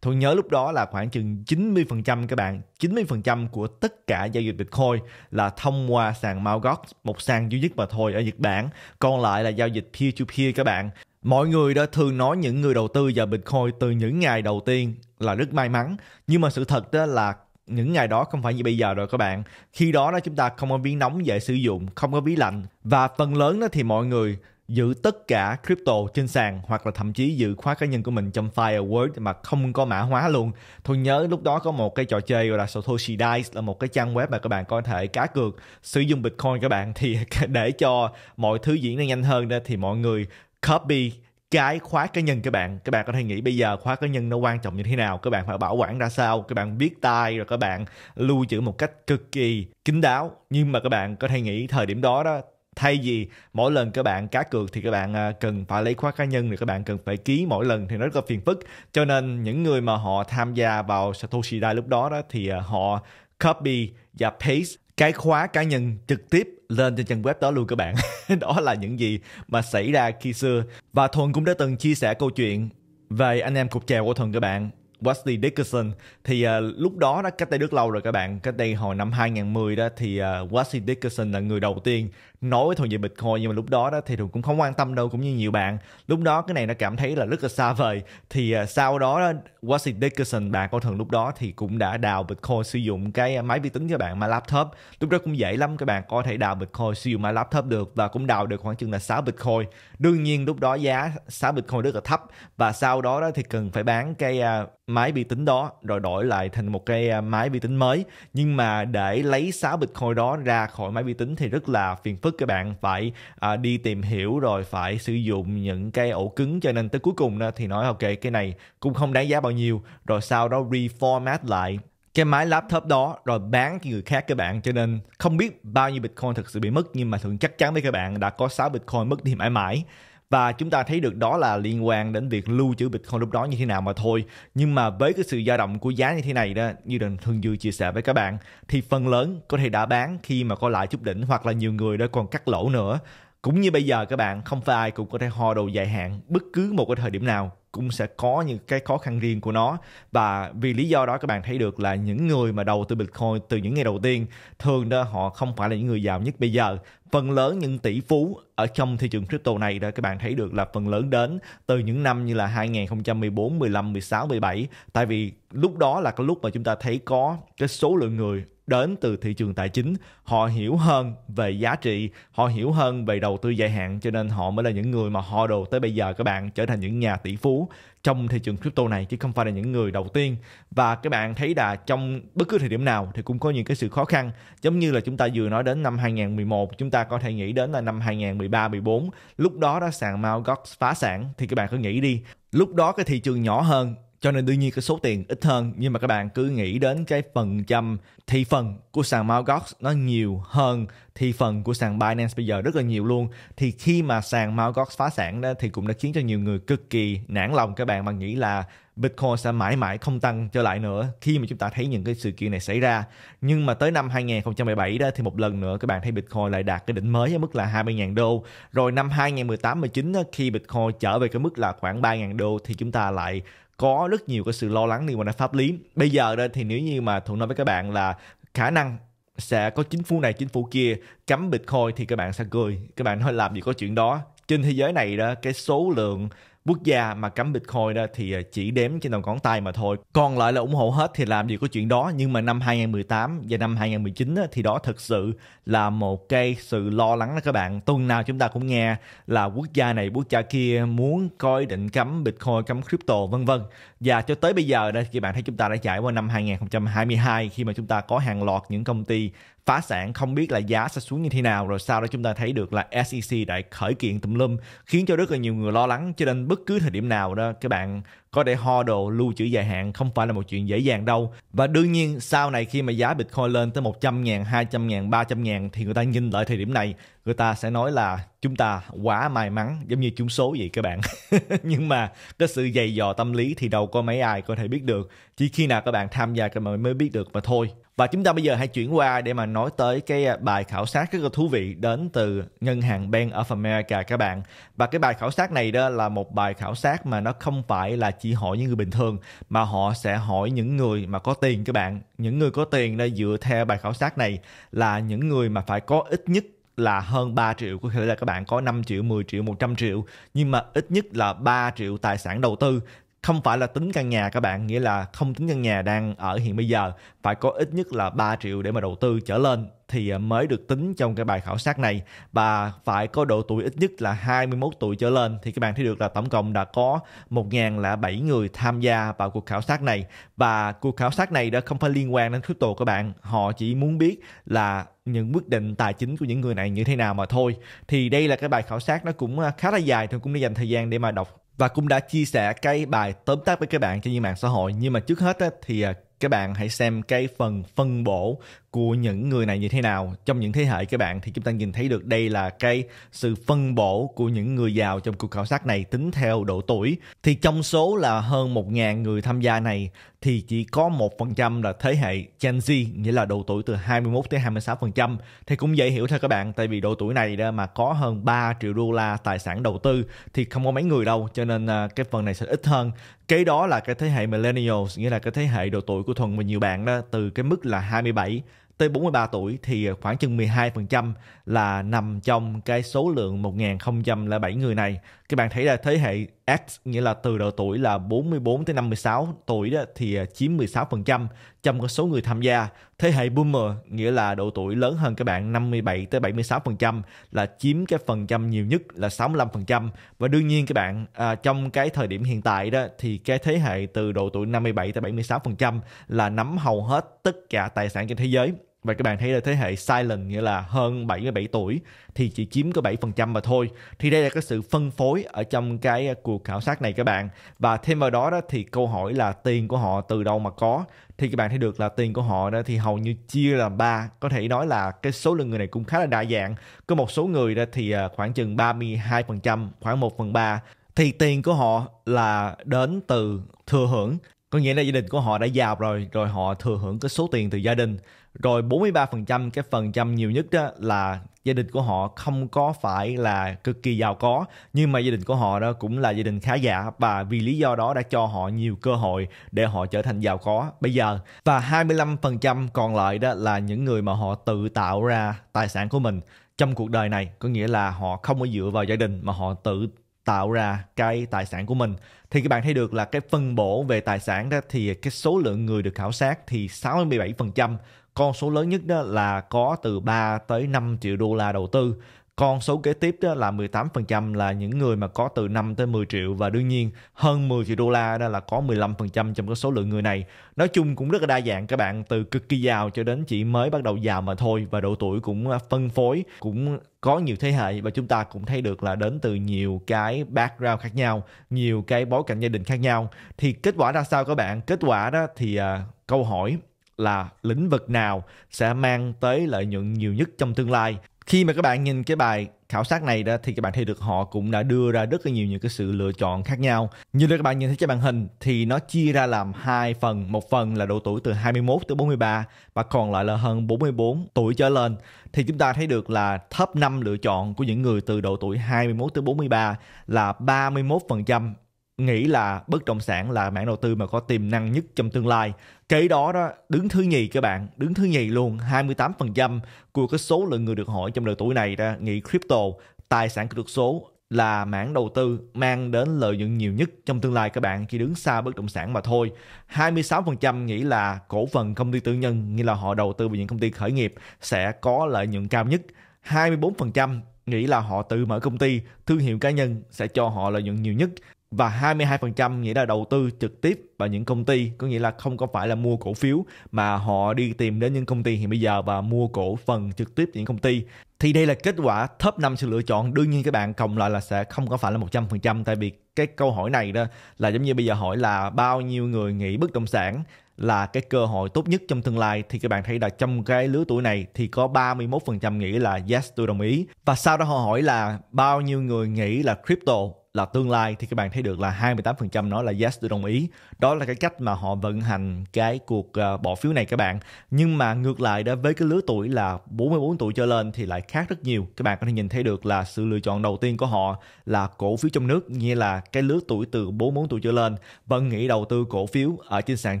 Tôi nhớ lúc đó là khoảng chừng 90% các bạn, 90% của tất cả giao dịch Bitcoin là thông qua sàn Mt. một sàn duy nhất mà thôi ở Nhật Bản. Còn lại là giao dịch peer-to-peer các bạn. Mọi người đã thường nói những người đầu tư vào Bitcoin từ những ngày đầu tiên là rất may mắn. Nhưng mà sự thật đó là những ngày đó không phải như bây giờ rồi các bạn. Khi đó đó chúng ta không có biến nóng dễ sử dụng, không có bí lạnh. Và phần lớn đó thì mọi người giữ tất cả crypto trên sàn hoặc là thậm chí giữ khóa cá nhân của mình trong Fireword mà không có mã hóa luôn. Tôi nhớ lúc đó có một cái trò chơi gọi là Satoshi Dice là một cái trang web mà các bạn có thể cá cược sử dụng Bitcoin các bạn thì để cho mọi thứ diễn ra nhanh hơn đó thì mọi người copy cái khóa cá nhân các bạn các bạn có thể nghĩ bây giờ khóa cá nhân nó quan trọng như thế nào các bạn phải bảo quản ra sao các bạn biết tay rồi các bạn lưu trữ một cách cực kỳ kín đáo nhưng mà các bạn có thể nghĩ thời điểm đó đó thay vì mỗi lần các bạn cá cược thì các bạn à, cần phải lấy khóa cá nhân thì các bạn cần phải ký mỗi lần thì nó rất là phiền phức cho nên những người mà họ tham gia vào Satoshi Dai lúc đó đó thì à, họ copy và paste cái khóa cá nhân trực tiếp lên trên trang web đó luôn các bạn đó là những gì mà xảy ra khi xưa và thuần cũng đã từng chia sẻ câu chuyện về anh em cục chèo của thuần các bạn Wesley Dickerson thì uh, lúc đó đó cách đây rất lâu rồi các bạn cách đây hồi năm 2010 đó thì uh, Wesley Dickerson là người đầu tiên nói với thuần về Bitcoin nhưng mà lúc đó đó thì thường cũng không quan tâm đâu cũng như nhiều bạn lúc đó cái này nó cảm thấy là rất là xa vời thì à, sau đó, đó Wesley Dickerson bạn con thần lúc đó thì cũng đã đào Bitcoin sử dụng cái máy vi tính cho bạn mà laptop lúc đó cũng dễ lắm các bạn có thể đào Bitcoin sử dụng máy laptop được và cũng đào được khoảng chừng là 6 Bitcoin đương nhiên lúc đó giá 6 Bitcoin rất là thấp và sau đó đó thì cần phải bán cái à, máy vi tính đó rồi đổi lại thành một cái à, máy vi tính mới nhưng mà để lấy 6 Bitcoin đó ra khỏi máy vi tính thì rất là phiền phức bước các bạn phải à, đi tìm hiểu rồi phải sử dụng những cái ổ cứng cho nên tới cuối cùng đó, thì nói ok cái này cũng không đáng giá bao nhiêu rồi sau đó reformat lại cái máy laptop đó rồi bán cho người khác các bạn cho nên không biết bao nhiêu bitcoin thực sự bị mất nhưng mà thường chắc chắn với các bạn đã có 6 bitcoin mất đi mãi mãi và chúng ta thấy được đó là liên quan đến việc lưu trữ Bitcoin lúc đó như thế nào mà thôi nhưng mà với cái sự dao động của giá như thế này đó như Đền thường Dư chia sẻ với các bạn thì phần lớn có thể đã bán khi mà có lại chút đỉnh hoặc là nhiều người đã còn cắt lỗ nữa cũng như bây giờ các bạn không phải ai cũng có thể ho đồ dài hạn bất cứ một cái thời điểm nào cũng sẽ có những cái khó khăn riêng của nó và vì lý do đó các bạn thấy được là những người mà đầu tư Bitcoin từ những ngày đầu tiên thường đó họ không phải là những người giàu nhất bây giờ phần lớn những tỷ phú ở trong thị trường crypto này đó các bạn thấy được là phần lớn đến từ những năm như là 2014, 15, 16, 17 tại vì lúc đó là cái lúc mà chúng ta thấy có cái số lượng người đến từ thị trường tài chính họ hiểu hơn về giá trị họ hiểu hơn về đầu tư dài hạn cho nên họ mới là những người mà họ đồ tới bây giờ các bạn trở thành những nhà tỷ phú trong thị trường crypto này chứ không phải là những người đầu tiên và các bạn thấy là trong bất cứ thời điểm nào thì cũng có những cái sự khó khăn giống như là chúng ta vừa nói đến năm 2011 chúng ta có thể nghĩ đến là năm 2013 14 lúc đó đó sàn Mt. Gox phá sản thì các bạn cứ nghĩ đi lúc đó cái thị trường nhỏ hơn cho nên đương nhiên cái số tiền ít hơn nhưng mà các bạn cứ nghĩ đến cái phần trăm thị phần của sàn Mt. Gox nó nhiều hơn thị phần của sàn Binance bây giờ rất là nhiều luôn thì khi mà sàn Mt. Gox phá sản đó thì cũng đã khiến cho nhiều người cực kỳ nản lòng các bạn mà nghĩ là Bitcoin sẽ mãi mãi không tăng trở lại nữa khi mà chúng ta thấy những cái sự kiện này xảy ra. Nhưng mà tới năm 2017 đó thì một lần nữa các bạn thấy Bitcoin lại đạt cái đỉnh mới ở mức là 20.000 đô. Rồi năm 2018 19 đó, khi Bitcoin trở về cái mức là khoảng 3.000 đô thì chúng ta lại có rất nhiều cái sự lo lắng liên quan đến pháp lý bây giờ đây thì nếu như mà thuận nói với các bạn là khả năng sẽ có chính phủ này chính phủ kia cấm bitcoin thì các bạn sẽ cười các bạn nói làm gì có chuyện đó trên thế giới này đó cái số lượng quốc gia mà cấm Bitcoin đó thì à, chỉ đếm trên đầu ngón tay mà thôi. Còn lại là ủng hộ hết thì làm gì có chuyện đó. Nhưng mà năm 2018 và năm 2019 đó, thì đó thực sự là một cái sự lo lắng đó các bạn. Tuần nào chúng ta cũng nghe là quốc gia này quốc gia kia muốn coi định cấm Bitcoin, cấm crypto vân vân. Và cho tới bây giờ đây các bạn thấy chúng ta đã trải qua năm 2022 khi mà chúng ta có hàng loạt những công ty phá sản không biết là giá sẽ xuống như thế nào rồi sau đó chúng ta thấy được là SEC đã khởi kiện tùm lum khiến cho rất là nhiều người lo lắng cho nên bất cứ thời điểm nào đó các bạn có thể hodl lưu trữ dài hạn không phải là một chuyện dễ dàng đâu và đương nhiên sau này khi mà giá Bitcoin lên tới 100 ngàn, 200 ngàn, 300 ngàn thì người ta nhìn lại thời điểm này người ta sẽ nói là chúng ta quá may mắn giống như chúng số vậy các bạn nhưng mà cái sự dày dò tâm lý thì đâu có mấy ai có thể biết được chỉ khi nào các bạn tham gia các bạn mới biết được mà thôi và chúng ta bây giờ hãy chuyển qua để mà nói tới cái à, bài khảo sát rất là thú vị đến từ ngân hàng Bank of America các bạn. Và cái bài khảo sát này đó là một bài khảo sát mà nó không phải là chỉ hỏi những người bình thường mà họ sẽ hỏi những người mà có tiền các bạn những người có tiền đây dựa theo bài khảo sát này là những người mà phải có ít nhất là hơn 3 triệu có thể là các bạn có 5 triệu, 10 triệu, 100 triệu nhưng mà ít nhất là 3 triệu tài sản đầu tư không phải là tính căn nhà các bạn nghĩa là không tính căn nhà đang ở hiện bây giờ phải có ít nhất là 3 triệu để mà đầu tư trở lên thì à, mới được tính trong cái bài khảo sát này và phải có độ tuổi ít nhất là 21 tuổi trở lên thì các bạn thấy được là tổng cộng đã có 1.007 người tham gia vào cuộc khảo sát này và cuộc khảo sát này đã không phải liên quan đến crypto các bạn họ chỉ muốn biết là những quyết định tài chính của những người này như thế nào mà thôi thì đây là cái bài khảo sát nó cũng à, khá là dài thì cũng đi dành thời gian để mà đọc và cũng đã chia sẻ cái bài tóm tắt với các bạn trên những mạng xã hội nhưng mà trước hết thì à, các bạn hãy xem cái phần phân bổ của những người này như thế nào trong những thế hệ các bạn thì chúng ta nhìn thấy được đây là cái sự phân bổ của những người giàu trong cuộc khảo sát này tính theo độ tuổi thì trong số là hơn 1.000 người tham gia này thì chỉ có 1% là thế hệ Gen Z nghĩa là độ tuổi từ 21 tới 26% thì cũng dễ hiểu thôi các bạn tại vì độ tuổi này đó mà có hơn 3 triệu đô la tài sản đầu tư thì không có mấy người đâu cho nên à, cái phần này sẽ ít hơn cái đó là cái thế hệ millennials nghĩa là cái thế hệ độ tuổi của Thuận và nhiều bạn đó từ cái mức là 27 tới 43 tuổi thì khoảng chừng 12% là nằm trong cái số lượng 1007 người này các bạn thấy là thế hệ X nghĩa là từ độ tuổi là 44 tới 56 tuổi đó thì à, chiếm 16% trong số người tham gia. Thế hệ Boomer nghĩa là độ tuổi lớn hơn các bạn 57 tới 76% là chiếm cái phần trăm nhiều nhất là 65% và đương nhiên các bạn à, trong cái thời điểm hiện tại đó thì cái thế hệ từ độ tuổi 57 tới 76% là nắm hầu hết tất cả tài sản trên thế giới và các bạn thấy là thế hệ silent nghĩa là hơn 77 tuổi thì chỉ chiếm có 7% mà thôi. Thì đây là cái sự phân phối ở trong cái à, cuộc khảo sát này các bạn. Và thêm vào đó đó thì câu hỏi là tiền của họ từ đâu mà có thì các bạn thấy được là tiền của họ đó thì hầu như chia làm ba có thể nói là cái số lượng người này cũng khá là đa dạng có một số người đó thì à, khoảng chừng 32% khoảng 1 phần 3 thì tiền của họ là đến từ thừa hưởng có nghĩa là gia đình của họ đã giàu rồi rồi họ thừa hưởng cái số tiền từ gia đình rồi 43% cái phần trăm nhiều nhất đó là gia đình của họ không có phải là cực kỳ giàu có nhưng mà gia đình của họ đó cũng là gia đình khá giả và vì lý do đó đã cho họ nhiều cơ hội để họ trở thành giàu có bây giờ và 25% còn lại đó là những người mà họ tự tạo ra tài sản của mình trong cuộc đời này có nghĩa là họ không có dựa vào gia đình mà họ tự tạo ra cái tài sản của mình thì các bạn thấy được là cái phân bổ về tài sản đó thì cái số lượng người được khảo sát thì 67% con số lớn nhất đó là có từ 3 tới 5 triệu đô la đầu tư con số kế tiếp đó là 18% là những người mà có từ 5 tới 10 triệu và đương nhiên hơn 10 triệu đô la đó là có 15% trong cái số lượng người này. Nói chung cũng rất là đa dạng các bạn từ cực kỳ giàu cho đến chỉ mới bắt đầu giàu mà thôi và độ tuổi cũng à, phân phối cũng có nhiều thế hệ và chúng ta cũng thấy được là đến từ nhiều cái background khác nhau, nhiều cái bối cảnh gia đình khác nhau. Thì kết quả ra sao các bạn? Kết quả đó thì uh, câu hỏi là lĩnh vực nào sẽ mang tới lợi nhuận nhiều nhất trong tương lai khi mà các bạn nhìn cái bài khảo sát này đó thì các bạn thấy được họ cũng đã đưa ra rất là nhiều những cái sự lựa chọn khác nhau. Như các bạn nhìn thấy trên màn hình thì nó chia ra làm hai phần, một phần là độ tuổi từ 21 tới 43 và còn lại là hơn 44 tuổi trở lên. Thì chúng ta thấy được là top 5 lựa chọn của những người từ độ tuổi 21 tới 43 là 31% nghĩ là bất động sản là mảng đầu tư mà có tiềm năng nhất trong tương lai. Kế đó đó đứng thứ nhì các bạn, đứng thứ nhì luôn, 28% của cái số lượng người được hỏi trong độ tuổi này ra nghĩ crypto, tài sản kỹ thuật số là mảng đầu tư mang đến lợi nhuận nhiều nhất trong tương lai các bạn chỉ đứng xa bất động sản mà thôi. 26% nghĩ là cổ phần công ty tư nhân, như là họ đầu tư vào những công ty khởi nghiệp sẽ có lợi nhuận cao nhất. 24% nghĩ là họ tự mở công ty, thương hiệu cá nhân sẽ cho họ lợi nhuận nhiều nhất và 22% nghĩa là đầu tư trực tiếp vào những công ty có nghĩa là không có phải là mua cổ phiếu mà họ đi tìm đến những công ty hiện bây giờ và mua cổ phần trực tiếp những công ty thì đây là kết quả thấp 5 sự lựa chọn đương nhiên các bạn cộng lại là sẽ không có phải là 100% tại vì cái câu hỏi này đó là giống như bây giờ hỏi là bao nhiêu người nghĩ bất động sản là cái cơ hội tốt nhất trong tương lai thì các bạn thấy là trong cái lứa tuổi này thì có 31% nghĩ là yes tôi đồng ý và sau đó họ hỏi là bao nhiêu người nghĩ là crypto là tương lai thì các bạn thấy được là 28% nói là yes tôi đồng ý. Đó là cái cách mà họ vận hành cái cuộc ờ, bỏ phiếu này các bạn. Nhưng mà ngược lại đó với cái lứa tuổi là 44 tuổi trở lên thì lại khác rất nhiều. Các bạn có thể nhìn thấy được là sự lựa chọn đầu tiên của họ là cổ phiếu trong nước, nghĩa là cái lứa tuổi từ 44 tuổi trở lên vẫn nghĩ đầu tư cổ phiếu ở trên sàn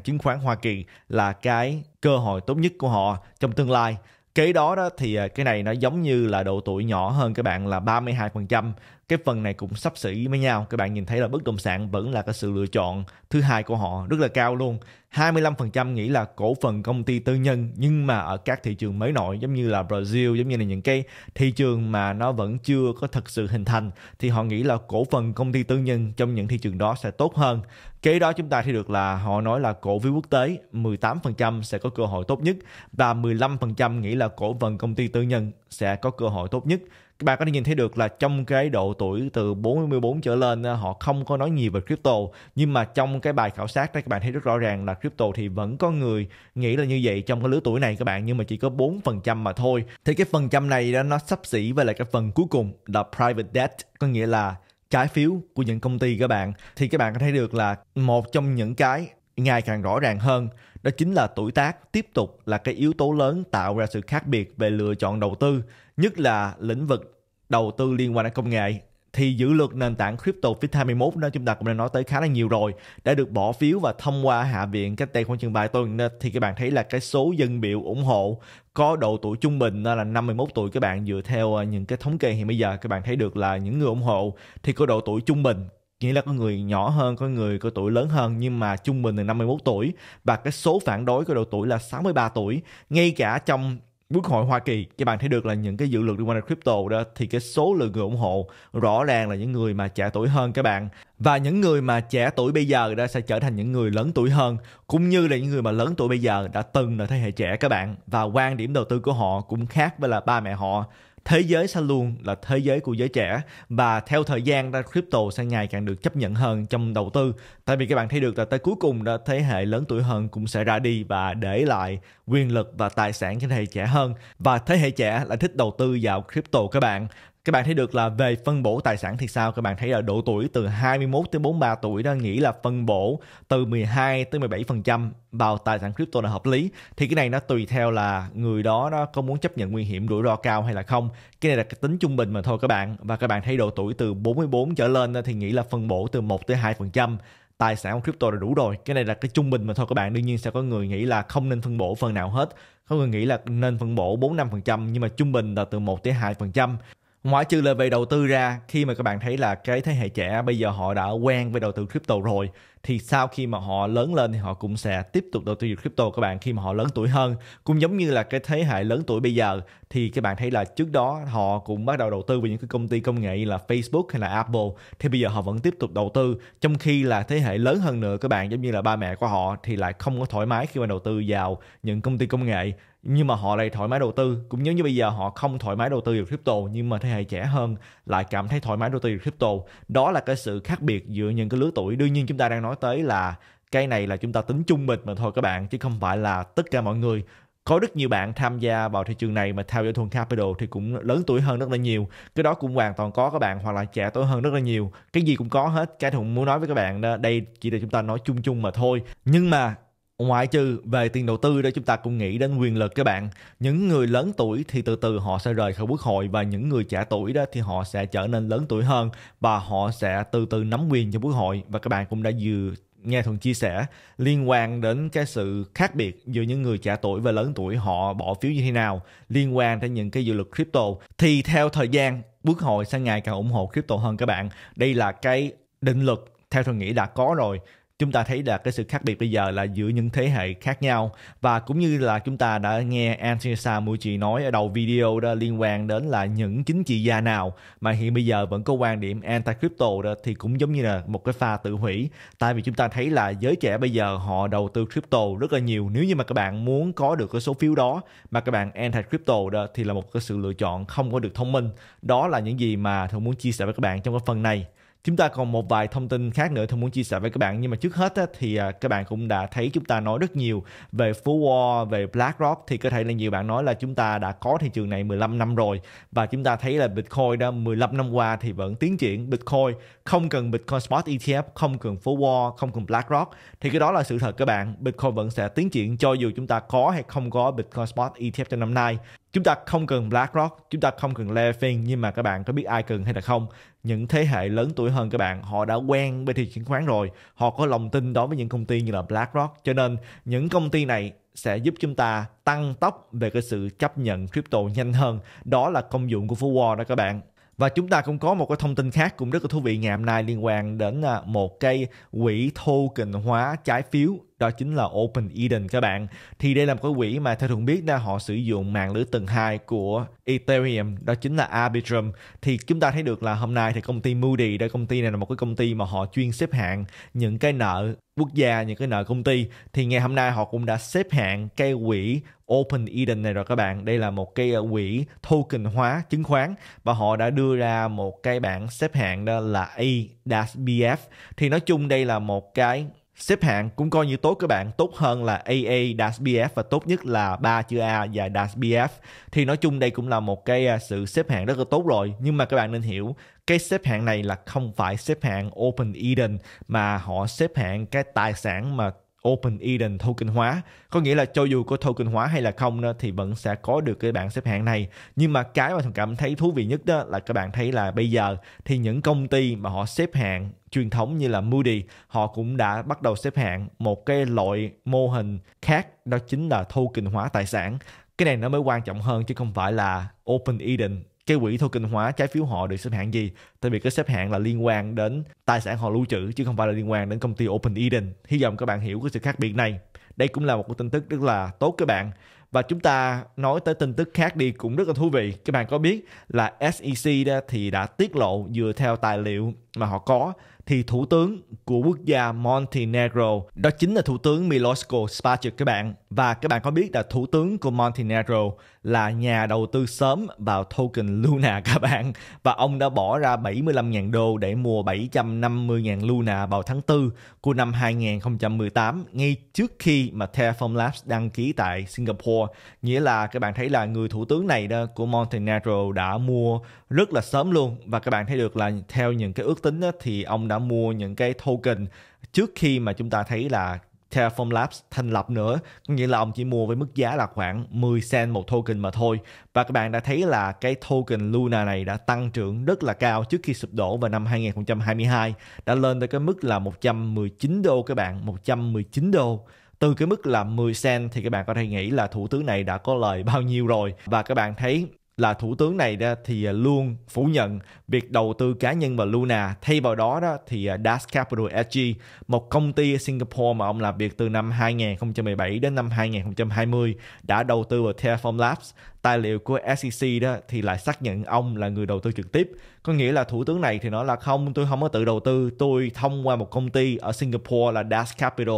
chứng khoán Hoa Kỳ là cái cơ hội tốt nhất của họ trong tương lai. Kế đó đó thì ờ, cái này nó giống như là độ tuổi nhỏ hơn các bạn là 32%, cái phần này cũng sắp xỉ với nhau các bạn nhìn thấy là bất động sản vẫn là cái sự lựa chọn thứ hai của họ rất là cao luôn 25% nghĩ là cổ phần công ty tư nhân nhưng mà ở các thị trường mới nổi giống như là Brazil giống như là những cái thị trường mà nó vẫn chưa có thật sự hình thành thì họ nghĩ là cổ phần công ty tư nhân trong những thị trường đó sẽ tốt hơn Kế đó chúng ta thì được là họ nói là cổ phiếu quốc tế 18% sẽ có cơ hội tốt nhất và 15% nghĩ là cổ phần công ty tư nhân sẽ có cơ hội tốt nhất các bạn có thể nhìn thấy được là trong cái độ tuổi từ 44 trở lên họ không có nói nhiều về crypto nhưng mà trong cái bài khảo sát đó các bạn thấy rất rõ ràng là crypto thì vẫn có người nghĩ là như vậy trong cái lứa tuổi này các bạn nhưng mà chỉ có 4% mà thôi thì cái phần trăm này đó nó sắp xỉ với lại cái phần cuối cùng là private debt có nghĩa là trái phiếu của những công ty các bạn thì các bạn có thấy được là một trong những cái ngày càng rõ ràng hơn đó chính là tuổi tác tiếp tục là cái yếu tố lớn tạo ra sự khác biệt về lựa chọn đầu tư nhất là lĩnh vực đầu tư liên quan đến công nghệ thì dự luật nền tảng crypto fit 21 đó chúng ta cũng đã nói tới khá là nhiều rồi đã được bỏ phiếu và thông qua hạ viện cách đây khoảng chừng vài tuần thì các bạn thấy là cái số dân biểu ủng hộ có độ tuổi trung bình là 51 tuổi các bạn dựa theo ờ, những cái thống kê hiện bây giờ các bạn thấy được là những người ủng hộ thì có độ tuổi trung bình nghĩa là có người nhỏ hơn, có người có tuổi lớn hơn nhưng mà trung bình là 51 tuổi và cái số phản đối có độ tuổi là 63 tuổi. Ngay cả trong Quốc hội Hoa Kỳ các bạn thấy được là những cái dự luật liên quan đến crypto đó thì cái số lượng người ủng hộ rõ ràng là những người mà trẻ tuổi hơn các bạn và những người mà trẻ tuổi bây giờ đã sẽ trở thành những người lớn tuổi hơn cũng như là những người mà lớn tuổi bây giờ đã từng là thế hệ trẻ các bạn và quan điểm đầu tư của họ cũng khác với là ba mẹ họ thế giới luôn là thế giới của giới trẻ và theo thời gian ra crypto sẽ ngày càng được chấp nhận hơn trong đầu tư tại vì các bạn thấy được là tới cuối cùng đó thế hệ lớn tuổi hơn cũng sẽ ra đi và để lại quyền lực và tài sản cho thế hệ trẻ hơn và thế hệ trẻ lại thích đầu tư vào crypto các bạn các bạn thấy được là về phân bổ tài sản thì sao? Các bạn thấy là độ tuổi từ 21 tới 43 tuổi đó nghĩ là phân bổ từ 12 tới 17% vào tài sản crypto là hợp lý. Thì cái này nó tùy theo là người đó nó có muốn chấp nhận nguy hiểm rủi ro cao hay là không. Cái này là cái tính trung bình mà thôi các bạn. Và các bạn thấy độ tuổi từ 44 trở lên thì nghĩ là phân bổ từ 1 tới 2% tài sản crypto là đủ rồi cái này là cái trung bình mà thôi các bạn đương nhiên sẽ có người nghĩ là không nên phân bổ phần nào hết có người nghĩ là nên phân bổ bốn năm phần trăm nhưng mà trung bình là từ 1 tới hai phần trăm ngoại trừ là về đầu tư ra khi mà các bạn thấy là cái thế hệ trẻ bây giờ họ đã quen với đầu tư crypto rồi thì sau khi mà họ lớn lên thì họ cũng sẽ tiếp tục đầu tư vào crypto các bạn khi mà họ lớn tuổi hơn cũng giống như là cái thế hệ lớn tuổi bây giờ thì các bạn thấy là trước đó họ cũng bắt đầu đầu tư vào những cái công ty công nghệ như là Facebook hay là Apple thì bây giờ họ vẫn tiếp tục đầu tư trong khi là thế hệ lớn hơn nữa các bạn giống như là ba mẹ của họ thì lại không có thoải mái khi mà đầu tư vào những công ty công nghệ nhưng mà họ lại thoải mái đầu tư cũng giống như bây giờ họ không thoải mái đầu tư vào crypto nhưng mà thế hệ trẻ hơn lại cảm thấy thoải mái đầu tư vào crypto đó là cái sự khác biệt giữa những cái lứa tuổi đương nhiên chúng ta đang nói nói tới là cái này là chúng ta tính trung bình mà thôi các bạn chứ không phải là tất cả mọi người có rất nhiều bạn tham gia vào thị trường này mà theo dõi thuần capital thì cũng lớn tuổi hơn rất là nhiều cái đó cũng hoàn toàn có các bạn hoặc là trẻ tuổi hơn rất là nhiều cái gì cũng có hết cái thùng muốn nói với các bạn đó đây chỉ là chúng ta nói chung chung mà thôi nhưng mà Ngoại trừ về tiền đầu tư để chúng ta cũng nghĩ đến quyền lực các bạn. Những người lớn tuổi thì từ từ họ sẽ rời khỏi quốc hội và những người trẻ tuổi đó thì họ sẽ trở nên lớn tuổi hơn và họ sẽ từ từ nắm quyền cho quốc hội và các bạn cũng đã vừa nghe thuần chia sẻ liên quan đến cái sự khác biệt giữa những người trẻ tuổi và lớn tuổi họ bỏ phiếu như thế nào liên quan đến những cái dự luật crypto thì theo thời gian quốc hội sẽ ngày càng ủng hộ crypto hơn các bạn đây là cái định luật theo tôi nghĩ đã có rồi chúng ta thấy là cái sự khác biệt bây giờ là giữa những thế hệ khác nhau và cũng như là chúng ta đã nghe Anthony Samucci nói ở đầu video đó liên quan đến là những chính trị gia nào mà hiện bây giờ vẫn có quan điểm anti crypto đó thì cũng giống như là một cái pha tự hủy tại vì chúng ta thấy là giới trẻ bây giờ họ đầu tư crypto rất là nhiều nếu như mà các bạn muốn có được cái số phiếu đó mà các bạn anti crypto đó thì là một cái sự lựa chọn không có được thông minh đó là những gì mà thường muốn chia sẻ với các bạn trong cái phần này Chúng ta còn một vài thông tin khác nữa Thông muốn chia sẻ với các bạn Nhưng mà trước hết á, thì à, các bạn cũng đã thấy chúng ta nói rất nhiều Về phố War, về BlackRock Thì có thể là nhiều bạn nói là chúng ta đã có thị trường này 15 năm rồi Và chúng ta thấy là Bitcoin đó 15 năm qua thì vẫn tiến triển Bitcoin không cần Bitcoin Spot ETF Không cần phố War, không cần BlackRock Thì cái đó là sự thật các bạn Bitcoin vẫn sẽ tiến triển cho dù chúng ta có hay không có Bitcoin Spot ETF trong năm nay chúng ta không cần BlackRock, chúng ta không cần Levin nhưng mà các bạn có biết ai cần hay là không? những thế hệ lớn tuổi hơn các bạn họ đã quen với thị trường chứng khoán rồi họ có lòng tin đối với những công ty như là BlackRock cho nên những công ty này sẽ giúp chúng ta tăng tốc về cái sự chấp nhận crypto nhanh hơn đó là công dụng của phố Wall đó các bạn và chúng ta cũng có một cái thông tin khác cũng rất là thú vị ngày hôm nay liên quan đến à, một cái quỹ token hóa trái phiếu đó chính là Open Eden các bạn. Thì đây là một cái quỹ mà theo thường biết là họ sử dụng mạng lưới tầng 2 của Ethereum, đó chính là Arbitrum. Thì chúng ta thấy được là hôm nay thì công ty Moody, đây công ty này là một cái công ty mà họ chuyên xếp hạng những cái nợ quốc gia, những cái nợ công ty. Thì ngày hôm nay họ cũng đã xếp hạng cái quỹ Open Eden này rồi các bạn. Đây là một cái ờ, quỹ token hóa chứng khoán và họ đã đưa ra một cái bảng xếp hạng đó là a ADASBF. Thì nói chung đây là một cái Xếp hạng cũng coi như tốt các bạn, tốt hơn là AA, BF và tốt nhất là ba chữ A và BF Thì nói chung đây cũng là một cái à, sự xếp hạng rất là tốt rồi, nhưng mà các bạn nên hiểu cái xếp hạng này là không phải xếp hạng Open Eden mà họ xếp hạng cái tài sản mà Open Eden token hóa có nghĩa là cho dù có token hóa hay là không đó, thì vẫn sẽ có được cái bảng xếp hạng này nhưng mà cái mà thằng cảm thấy thú vị nhất đó là các bạn thấy là bây giờ thì những công ty mà họ xếp hạng truyền thống như là Moody họ cũng đã bắt đầu xếp hạng một cái loại mô hình khác đó chính là token hóa tài sản cái này nó mới quan trọng hơn chứ không phải là Open Eden cái quỹ token hóa trái phiếu họ được xếp hạng gì tại vì cái xếp hạng là liên quan đến tài sản họ lưu trữ chứ không phải là liên quan đến công ty Open Eden hy vọng các bạn hiểu cái sự khác biệt này đây cũng là một cái tin tức rất là tốt các bạn và chúng ta nói tới tin tức khác đi cũng rất là thú vị các bạn có biết là SEC đó thì đã tiết lộ dựa theo tài liệu mà họ có thì thủ tướng của quốc gia Montenegro đó chính là thủ tướng Milosko Spacic các bạn. Và các bạn có biết là thủ tướng của Montenegro là nhà đầu tư sớm vào token Luna các bạn. Và ông đã bỏ ra 75.000 đô để mua 750.000 Luna vào tháng 4 của năm 2018 ngay trước khi mà Terraform Labs đăng ký tại Singapore. Nghĩa là các bạn thấy là người thủ tướng này đó của Montenegro đã mua rất là sớm luôn và các bạn thấy được là theo những cái ước tính đó, thì ông đã đã mua những cái token trước khi mà chúng ta thấy là Terraform Labs thành lập nữa có nghĩa là ông chỉ mua với mức giá là khoảng 10 cent một token mà thôi và các bạn đã thấy là cái token Luna này đã tăng trưởng rất là cao trước khi sụp đổ vào năm 2022 đã lên tới cái mức là 119 đô các bạn 119 đô từ cái mức là 10 cent thì các bạn có thể nghĩ là thủ tướng này đã có lời bao nhiêu rồi và các bạn thấy là thủ tướng này đó thì à, luôn phủ nhận việc đầu tư cá nhân vào Luna. Thay vào đó đó thì à, Dash Capital SG, một công ty Singapore mà ông làm việc từ năm 2017 đến năm 2020 đã đầu tư vào Terraform Labs. Tài liệu của SEC đó thì lại xác nhận ông là người đầu tư trực tiếp. Có nghĩa là thủ tướng này thì nói là không, tôi không có tự đầu tư, tôi thông qua một công ty ở Singapore là Dash Capital.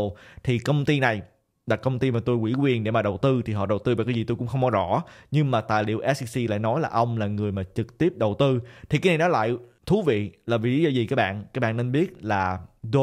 Thì công ty này đặt công ty mà tôi ủy quyền để mà đầu tư thì họ đầu tư về cái gì tôi cũng không có rõ nhưng mà tài liệu SEC lại nói là ông là người mà trực tiếp đầu tư thì cái này nó lại thú vị là vì lý do gì các bạn các bạn nên biết là Do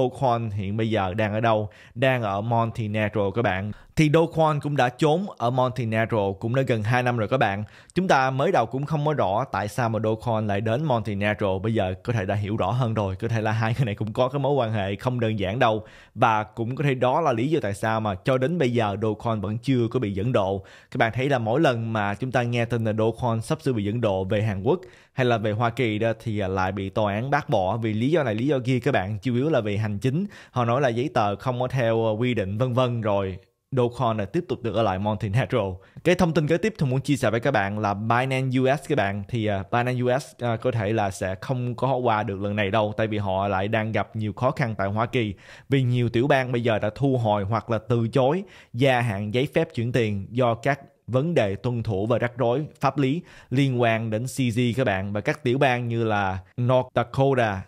hiện bây giờ đang ở đâu? Đang ở Montenegro các bạn. Thì Do cũng đã trốn ở Montenegro cũng đã gần 2 năm rồi các bạn. Chúng ta mới đầu cũng không có rõ tại sao mà Do lại đến Montenegro. Bây giờ có thể đã hiểu rõ hơn rồi. Có thể là hai người này cũng có cái mối quan hệ không đơn giản đâu. Và cũng có thể đó là lý do tại sao mà cho đến bây giờ Do vẫn chưa có bị dẫn độ. Các bạn thấy là mỗi lần mà chúng ta nghe tin là Do sắp sửa bị dẫn độ về Hàn Quốc hay là về Hoa Kỳ đó thì lại bị tòa án bác bỏ vì lý do này lý do kia các bạn chủ yếu là vì bị hành chính họ nói là giấy tờ không có theo ờ, quy định vân vân rồi Dogecoin là tiếp tục được ở lại Montenegro. Cái thông tin kế tiếp tôi muốn chia sẻ với các bạn là Binance US các bạn thì ờ, Binance US ờ, có thể là sẽ không có qua được lần này đâu tại vì họ lại đang gặp nhiều khó khăn tại Hoa Kỳ vì nhiều tiểu bang bây giờ đã thu hồi hoặc là từ chối gia hạn giấy phép chuyển tiền do các vấn đề tuân thủ và rắc rối pháp lý liên quan đến CZ các bạn và các tiểu bang như là North Dakota,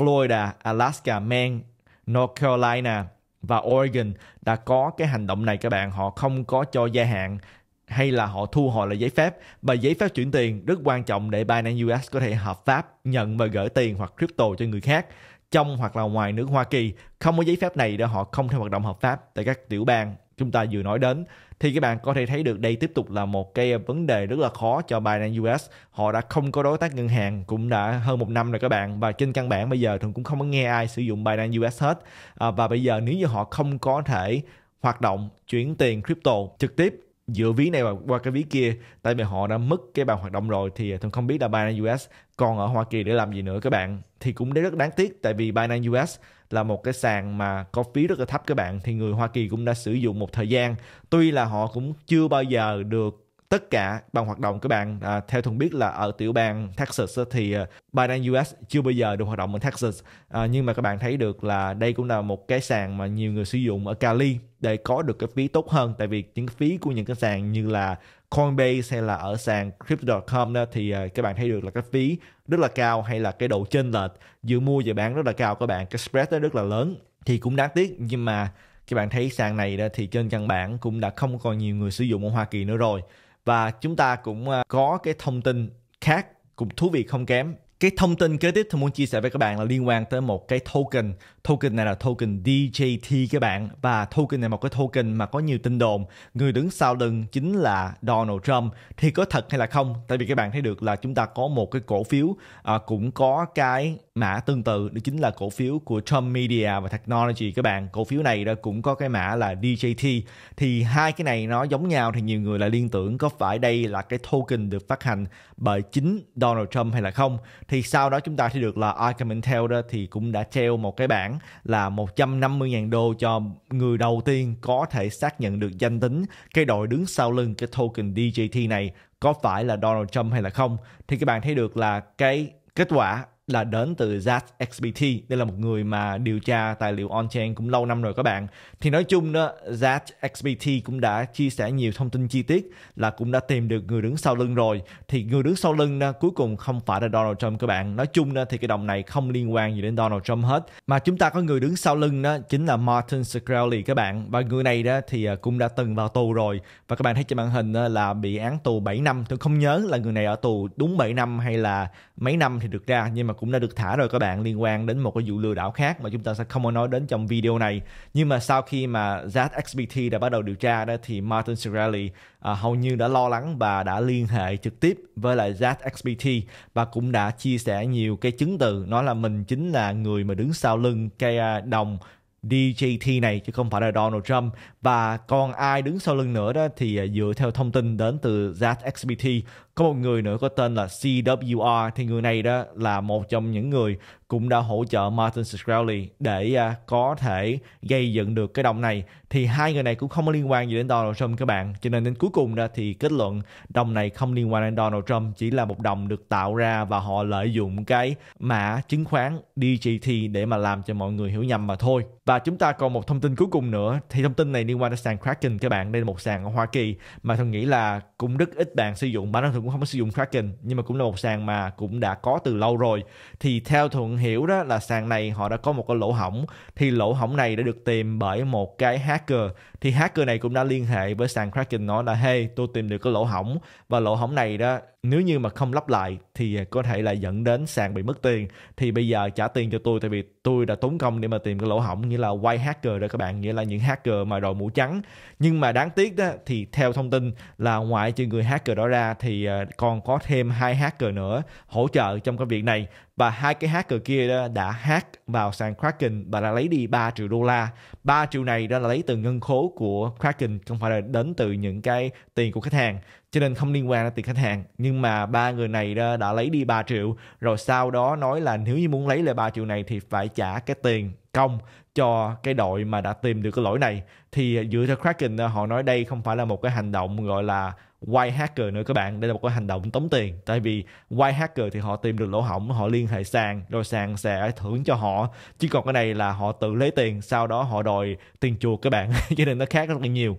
Florida, Alaska, Maine, North Carolina và Oregon đã có cái hành động này các bạn họ không có cho gia hạn hay là họ thu hồi lại giấy phép và giấy phép chuyển tiền rất quan trọng để Binance US có thể hợp pháp nhận và gửi tiền hoặc crypto cho người khác trong hoặc là ngoài nước Hoa Kỳ không có giấy phép này để họ không thể hoạt động hợp pháp tại các tiểu bang chúng ta vừa nói đến thì các bạn có thể thấy được đây tiếp tục là một cái vấn đề rất là khó cho Binance US. Họ đã không có đối tác ngân hàng cũng đã hơn một năm rồi các bạn và trên căn bản bây giờ thường cũng không có nghe ai sử dụng Binance US hết à, và bây giờ nếu như họ không có thể hoạt động chuyển tiền crypto trực tiếp giữa ví này và qua cái ví kia tại vì họ đã mất cái bàn hoạt động rồi thì tôi không biết là Binance US còn ở Hoa Kỳ để làm gì nữa các bạn thì cũng rất đáng tiếc tại vì Binance US là một cái sàn mà có phí rất là thấp các bạn thì người Hoa Kỳ cũng đã sử dụng một thời gian tuy là họ cũng chưa bao giờ được tất cả bằng hoạt động các bạn à, theo thông biết là ở tiểu bang Texas thì à, Binance US chưa bao giờ được hoạt động ở Texas à, nhưng mà các bạn thấy được là đây cũng là một cái sàn mà nhiều người sử dụng ở Cali để có được cái phí tốt hơn tại vì những phí của những cái sàn như là Coinbase hay là ở sàn crypto.com đó thì à, các bạn thấy được là cái phí rất là cao hay là cái độ chênh lệch giữa mua và bán rất là cao các bạn cái spread nó rất là lớn thì cũng đáng tiếc nhưng mà các bạn thấy sàn này đó thì trên căn bản cũng đã không còn nhiều người sử dụng ở Hoa Kỳ nữa rồi và chúng ta cũng à, có cái thông tin khác cũng thú vị không kém cái thông tin kế tiếp tôi muốn chia sẻ với các bạn là liên quan tới một cái token token này là token DJT các bạn và token này là một cái token mà có nhiều tin đồn người đứng sau lưng chính là Donald Trump thì có thật hay là không tại vì các bạn thấy được là chúng ta có một cái cổ phiếu à, cũng có cái mã tương tự đó chính là cổ phiếu của Trump Media và Technology các bạn cổ phiếu này đó cũng có cái mã là DJT thì hai cái này nó giống nhau thì nhiều người lại liên tưởng có phải đây là cái token được phát hành bởi chính Donald Trump hay là không thì sau đó chúng ta thấy được là Icom Intel đó thì cũng đã treo một cái bảng là 150.000 đô cho người đầu tiên có thể xác nhận được danh tính cái đội đứng sau lưng cái token DJT này có phải là Donald Trump hay là không thì các bạn thấy được là cái kết quả là đến từ ZXPT. Đây là một người mà điều tra tài liệu on-chain cũng lâu năm rồi các bạn. Thì nói chung đó, ZXPT cũng đã chia sẻ nhiều thông tin chi tiết là cũng đã tìm được người đứng sau lưng rồi. Thì người đứng sau lưng đó, cuối cùng không phải là Donald Trump các bạn. Nói chung đó, thì cái đồng này không liên quan gì đến Donald Trump hết. Mà chúng ta có người đứng sau lưng đó chính là Martin Shkreli các bạn. Và người này đó thì à, cũng đã từng vào tù rồi. Và các bạn thấy trên màn hình là bị án tù 7 năm. Tôi không nhớ là người này ở tù đúng 7 năm hay là mấy năm thì được ra nhưng mà cũng đã được thả rồi các bạn liên quan đến một cái vụ lừa đảo khác mà chúng ta sẽ không có nói đến trong video này nhưng mà sau khi mà ZXBT đã bắt đầu điều tra đó thì Martin Shkreli à, hầu như đã lo lắng và đã liên hệ trực tiếp với lại ZXBT và cũng đã chia sẻ nhiều cái chứng từ nói là mình chính là người mà đứng sau lưng cái à, đồng DJT này chứ không phải là Donald Trump và còn ai đứng sau lưng nữa đó thì à, dựa theo thông tin đến từ JaxXPT có một người nữa có tên là CWR thì người này đó là một trong những người cũng đã hỗ trợ Martin Shkreli để à, có thể gây dựng được cái đồng này thì hai người này cũng không có liên quan gì đến Donald Trump các bạn cho nên đến cuối cùng ra thì kết luận đồng này không liên quan đến Donald Trump chỉ là một đồng được tạo ra và họ lợi dụng cái mã chứng khoán DGT để mà làm cho mọi người hiểu nhầm mà thôi và chúng ta còn một thông tin cuối cùng nữa thì thông tin này liên quan đến sàn Kraken các bạn đây là một sàn ở Hoa Kỳ mà tôi nghĩ là cũng rất ít bạn sử dụng bản thân thuận cũng không có sử dụng Kraken nhưng mà cũng là một sàn mà cũng đã có từ lâu rồi thì theo thuận hiểu đó là sàn này họ đã có một cái lỗ hỏng thì lỗ hỏng này đã được tìm bởi một cái hacker thì hacker này cũng đã liên hệ với sàn Kraken nói là hey tôi tìm được cái lỗ hỏng và lỗ hỏng này đó nếu như mà không lắp lại thì có thể là dẫn đến sàn bị mất tiền thì bây giờ trả tiền cho tôi tại vì tôi đã tốn công để mà tìm cái lỗ hỏng nghĩa là white hacker đó các bạn nghĩa là những hacker mà đội mũ trắng nhưng mà đáng tiếc đó thì theo thông tin là ngoại trừ người hacker đó ra thì ờ, còn có thêm hai hacker nữa hỗ trợ trong cái việc này và hai cái hacker kia đó đã hack vào sàn Kraken và đã lấy đi 3 triệu đô la. 3 triệu này đó là lấy từ ngân khố của Kraken không phải là đến từ những cái tiền của khách hàng cho nên không liên quan đến tiền khách hàng nhưng mà ba người này đã, đã lấy đi 3 triệu rồi sau đó nói là nếu như muốn lấy lại 3 triệu này thì phải trả cái tiền công cho cái đội mà đã tìm được cái lỗi này thì dựa theo Kraken họ nói đây không phải là một cái hành động gọi là white hacker nữa các bạn đây là một cái hành động tống tiền tại vì white hacker thì họ tìm được lỗ hỏng họ liên hệ sàn rồi sàn sẽ thưởng cho họ chứ còn cái này là họ tự lấy tiền sau đó họ đòi tiền chuộc các bạn cho nên nó khác rất là nhiều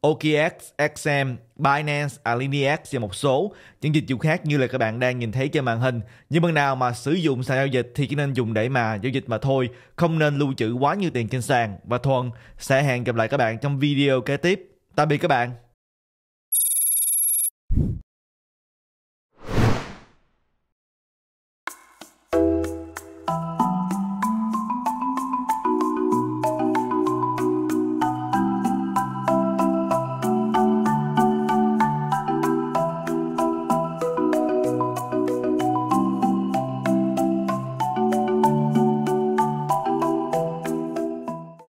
OKX, XM, Binance, Alinex và một số những dịch vụ khác như là các bạn đang nhìn thấy trên màn hình. Nhưng bên nào mà sử dụng sàn giao dịch thì chỉ nên dùng để mà giao dịch mà thôi, không nên lưu trữ quá nhiều tiền trên sàn. Và Thuần sẽ hẹn gặp lại các bạn trong video kế tiếp. Tạm biệt các bạn.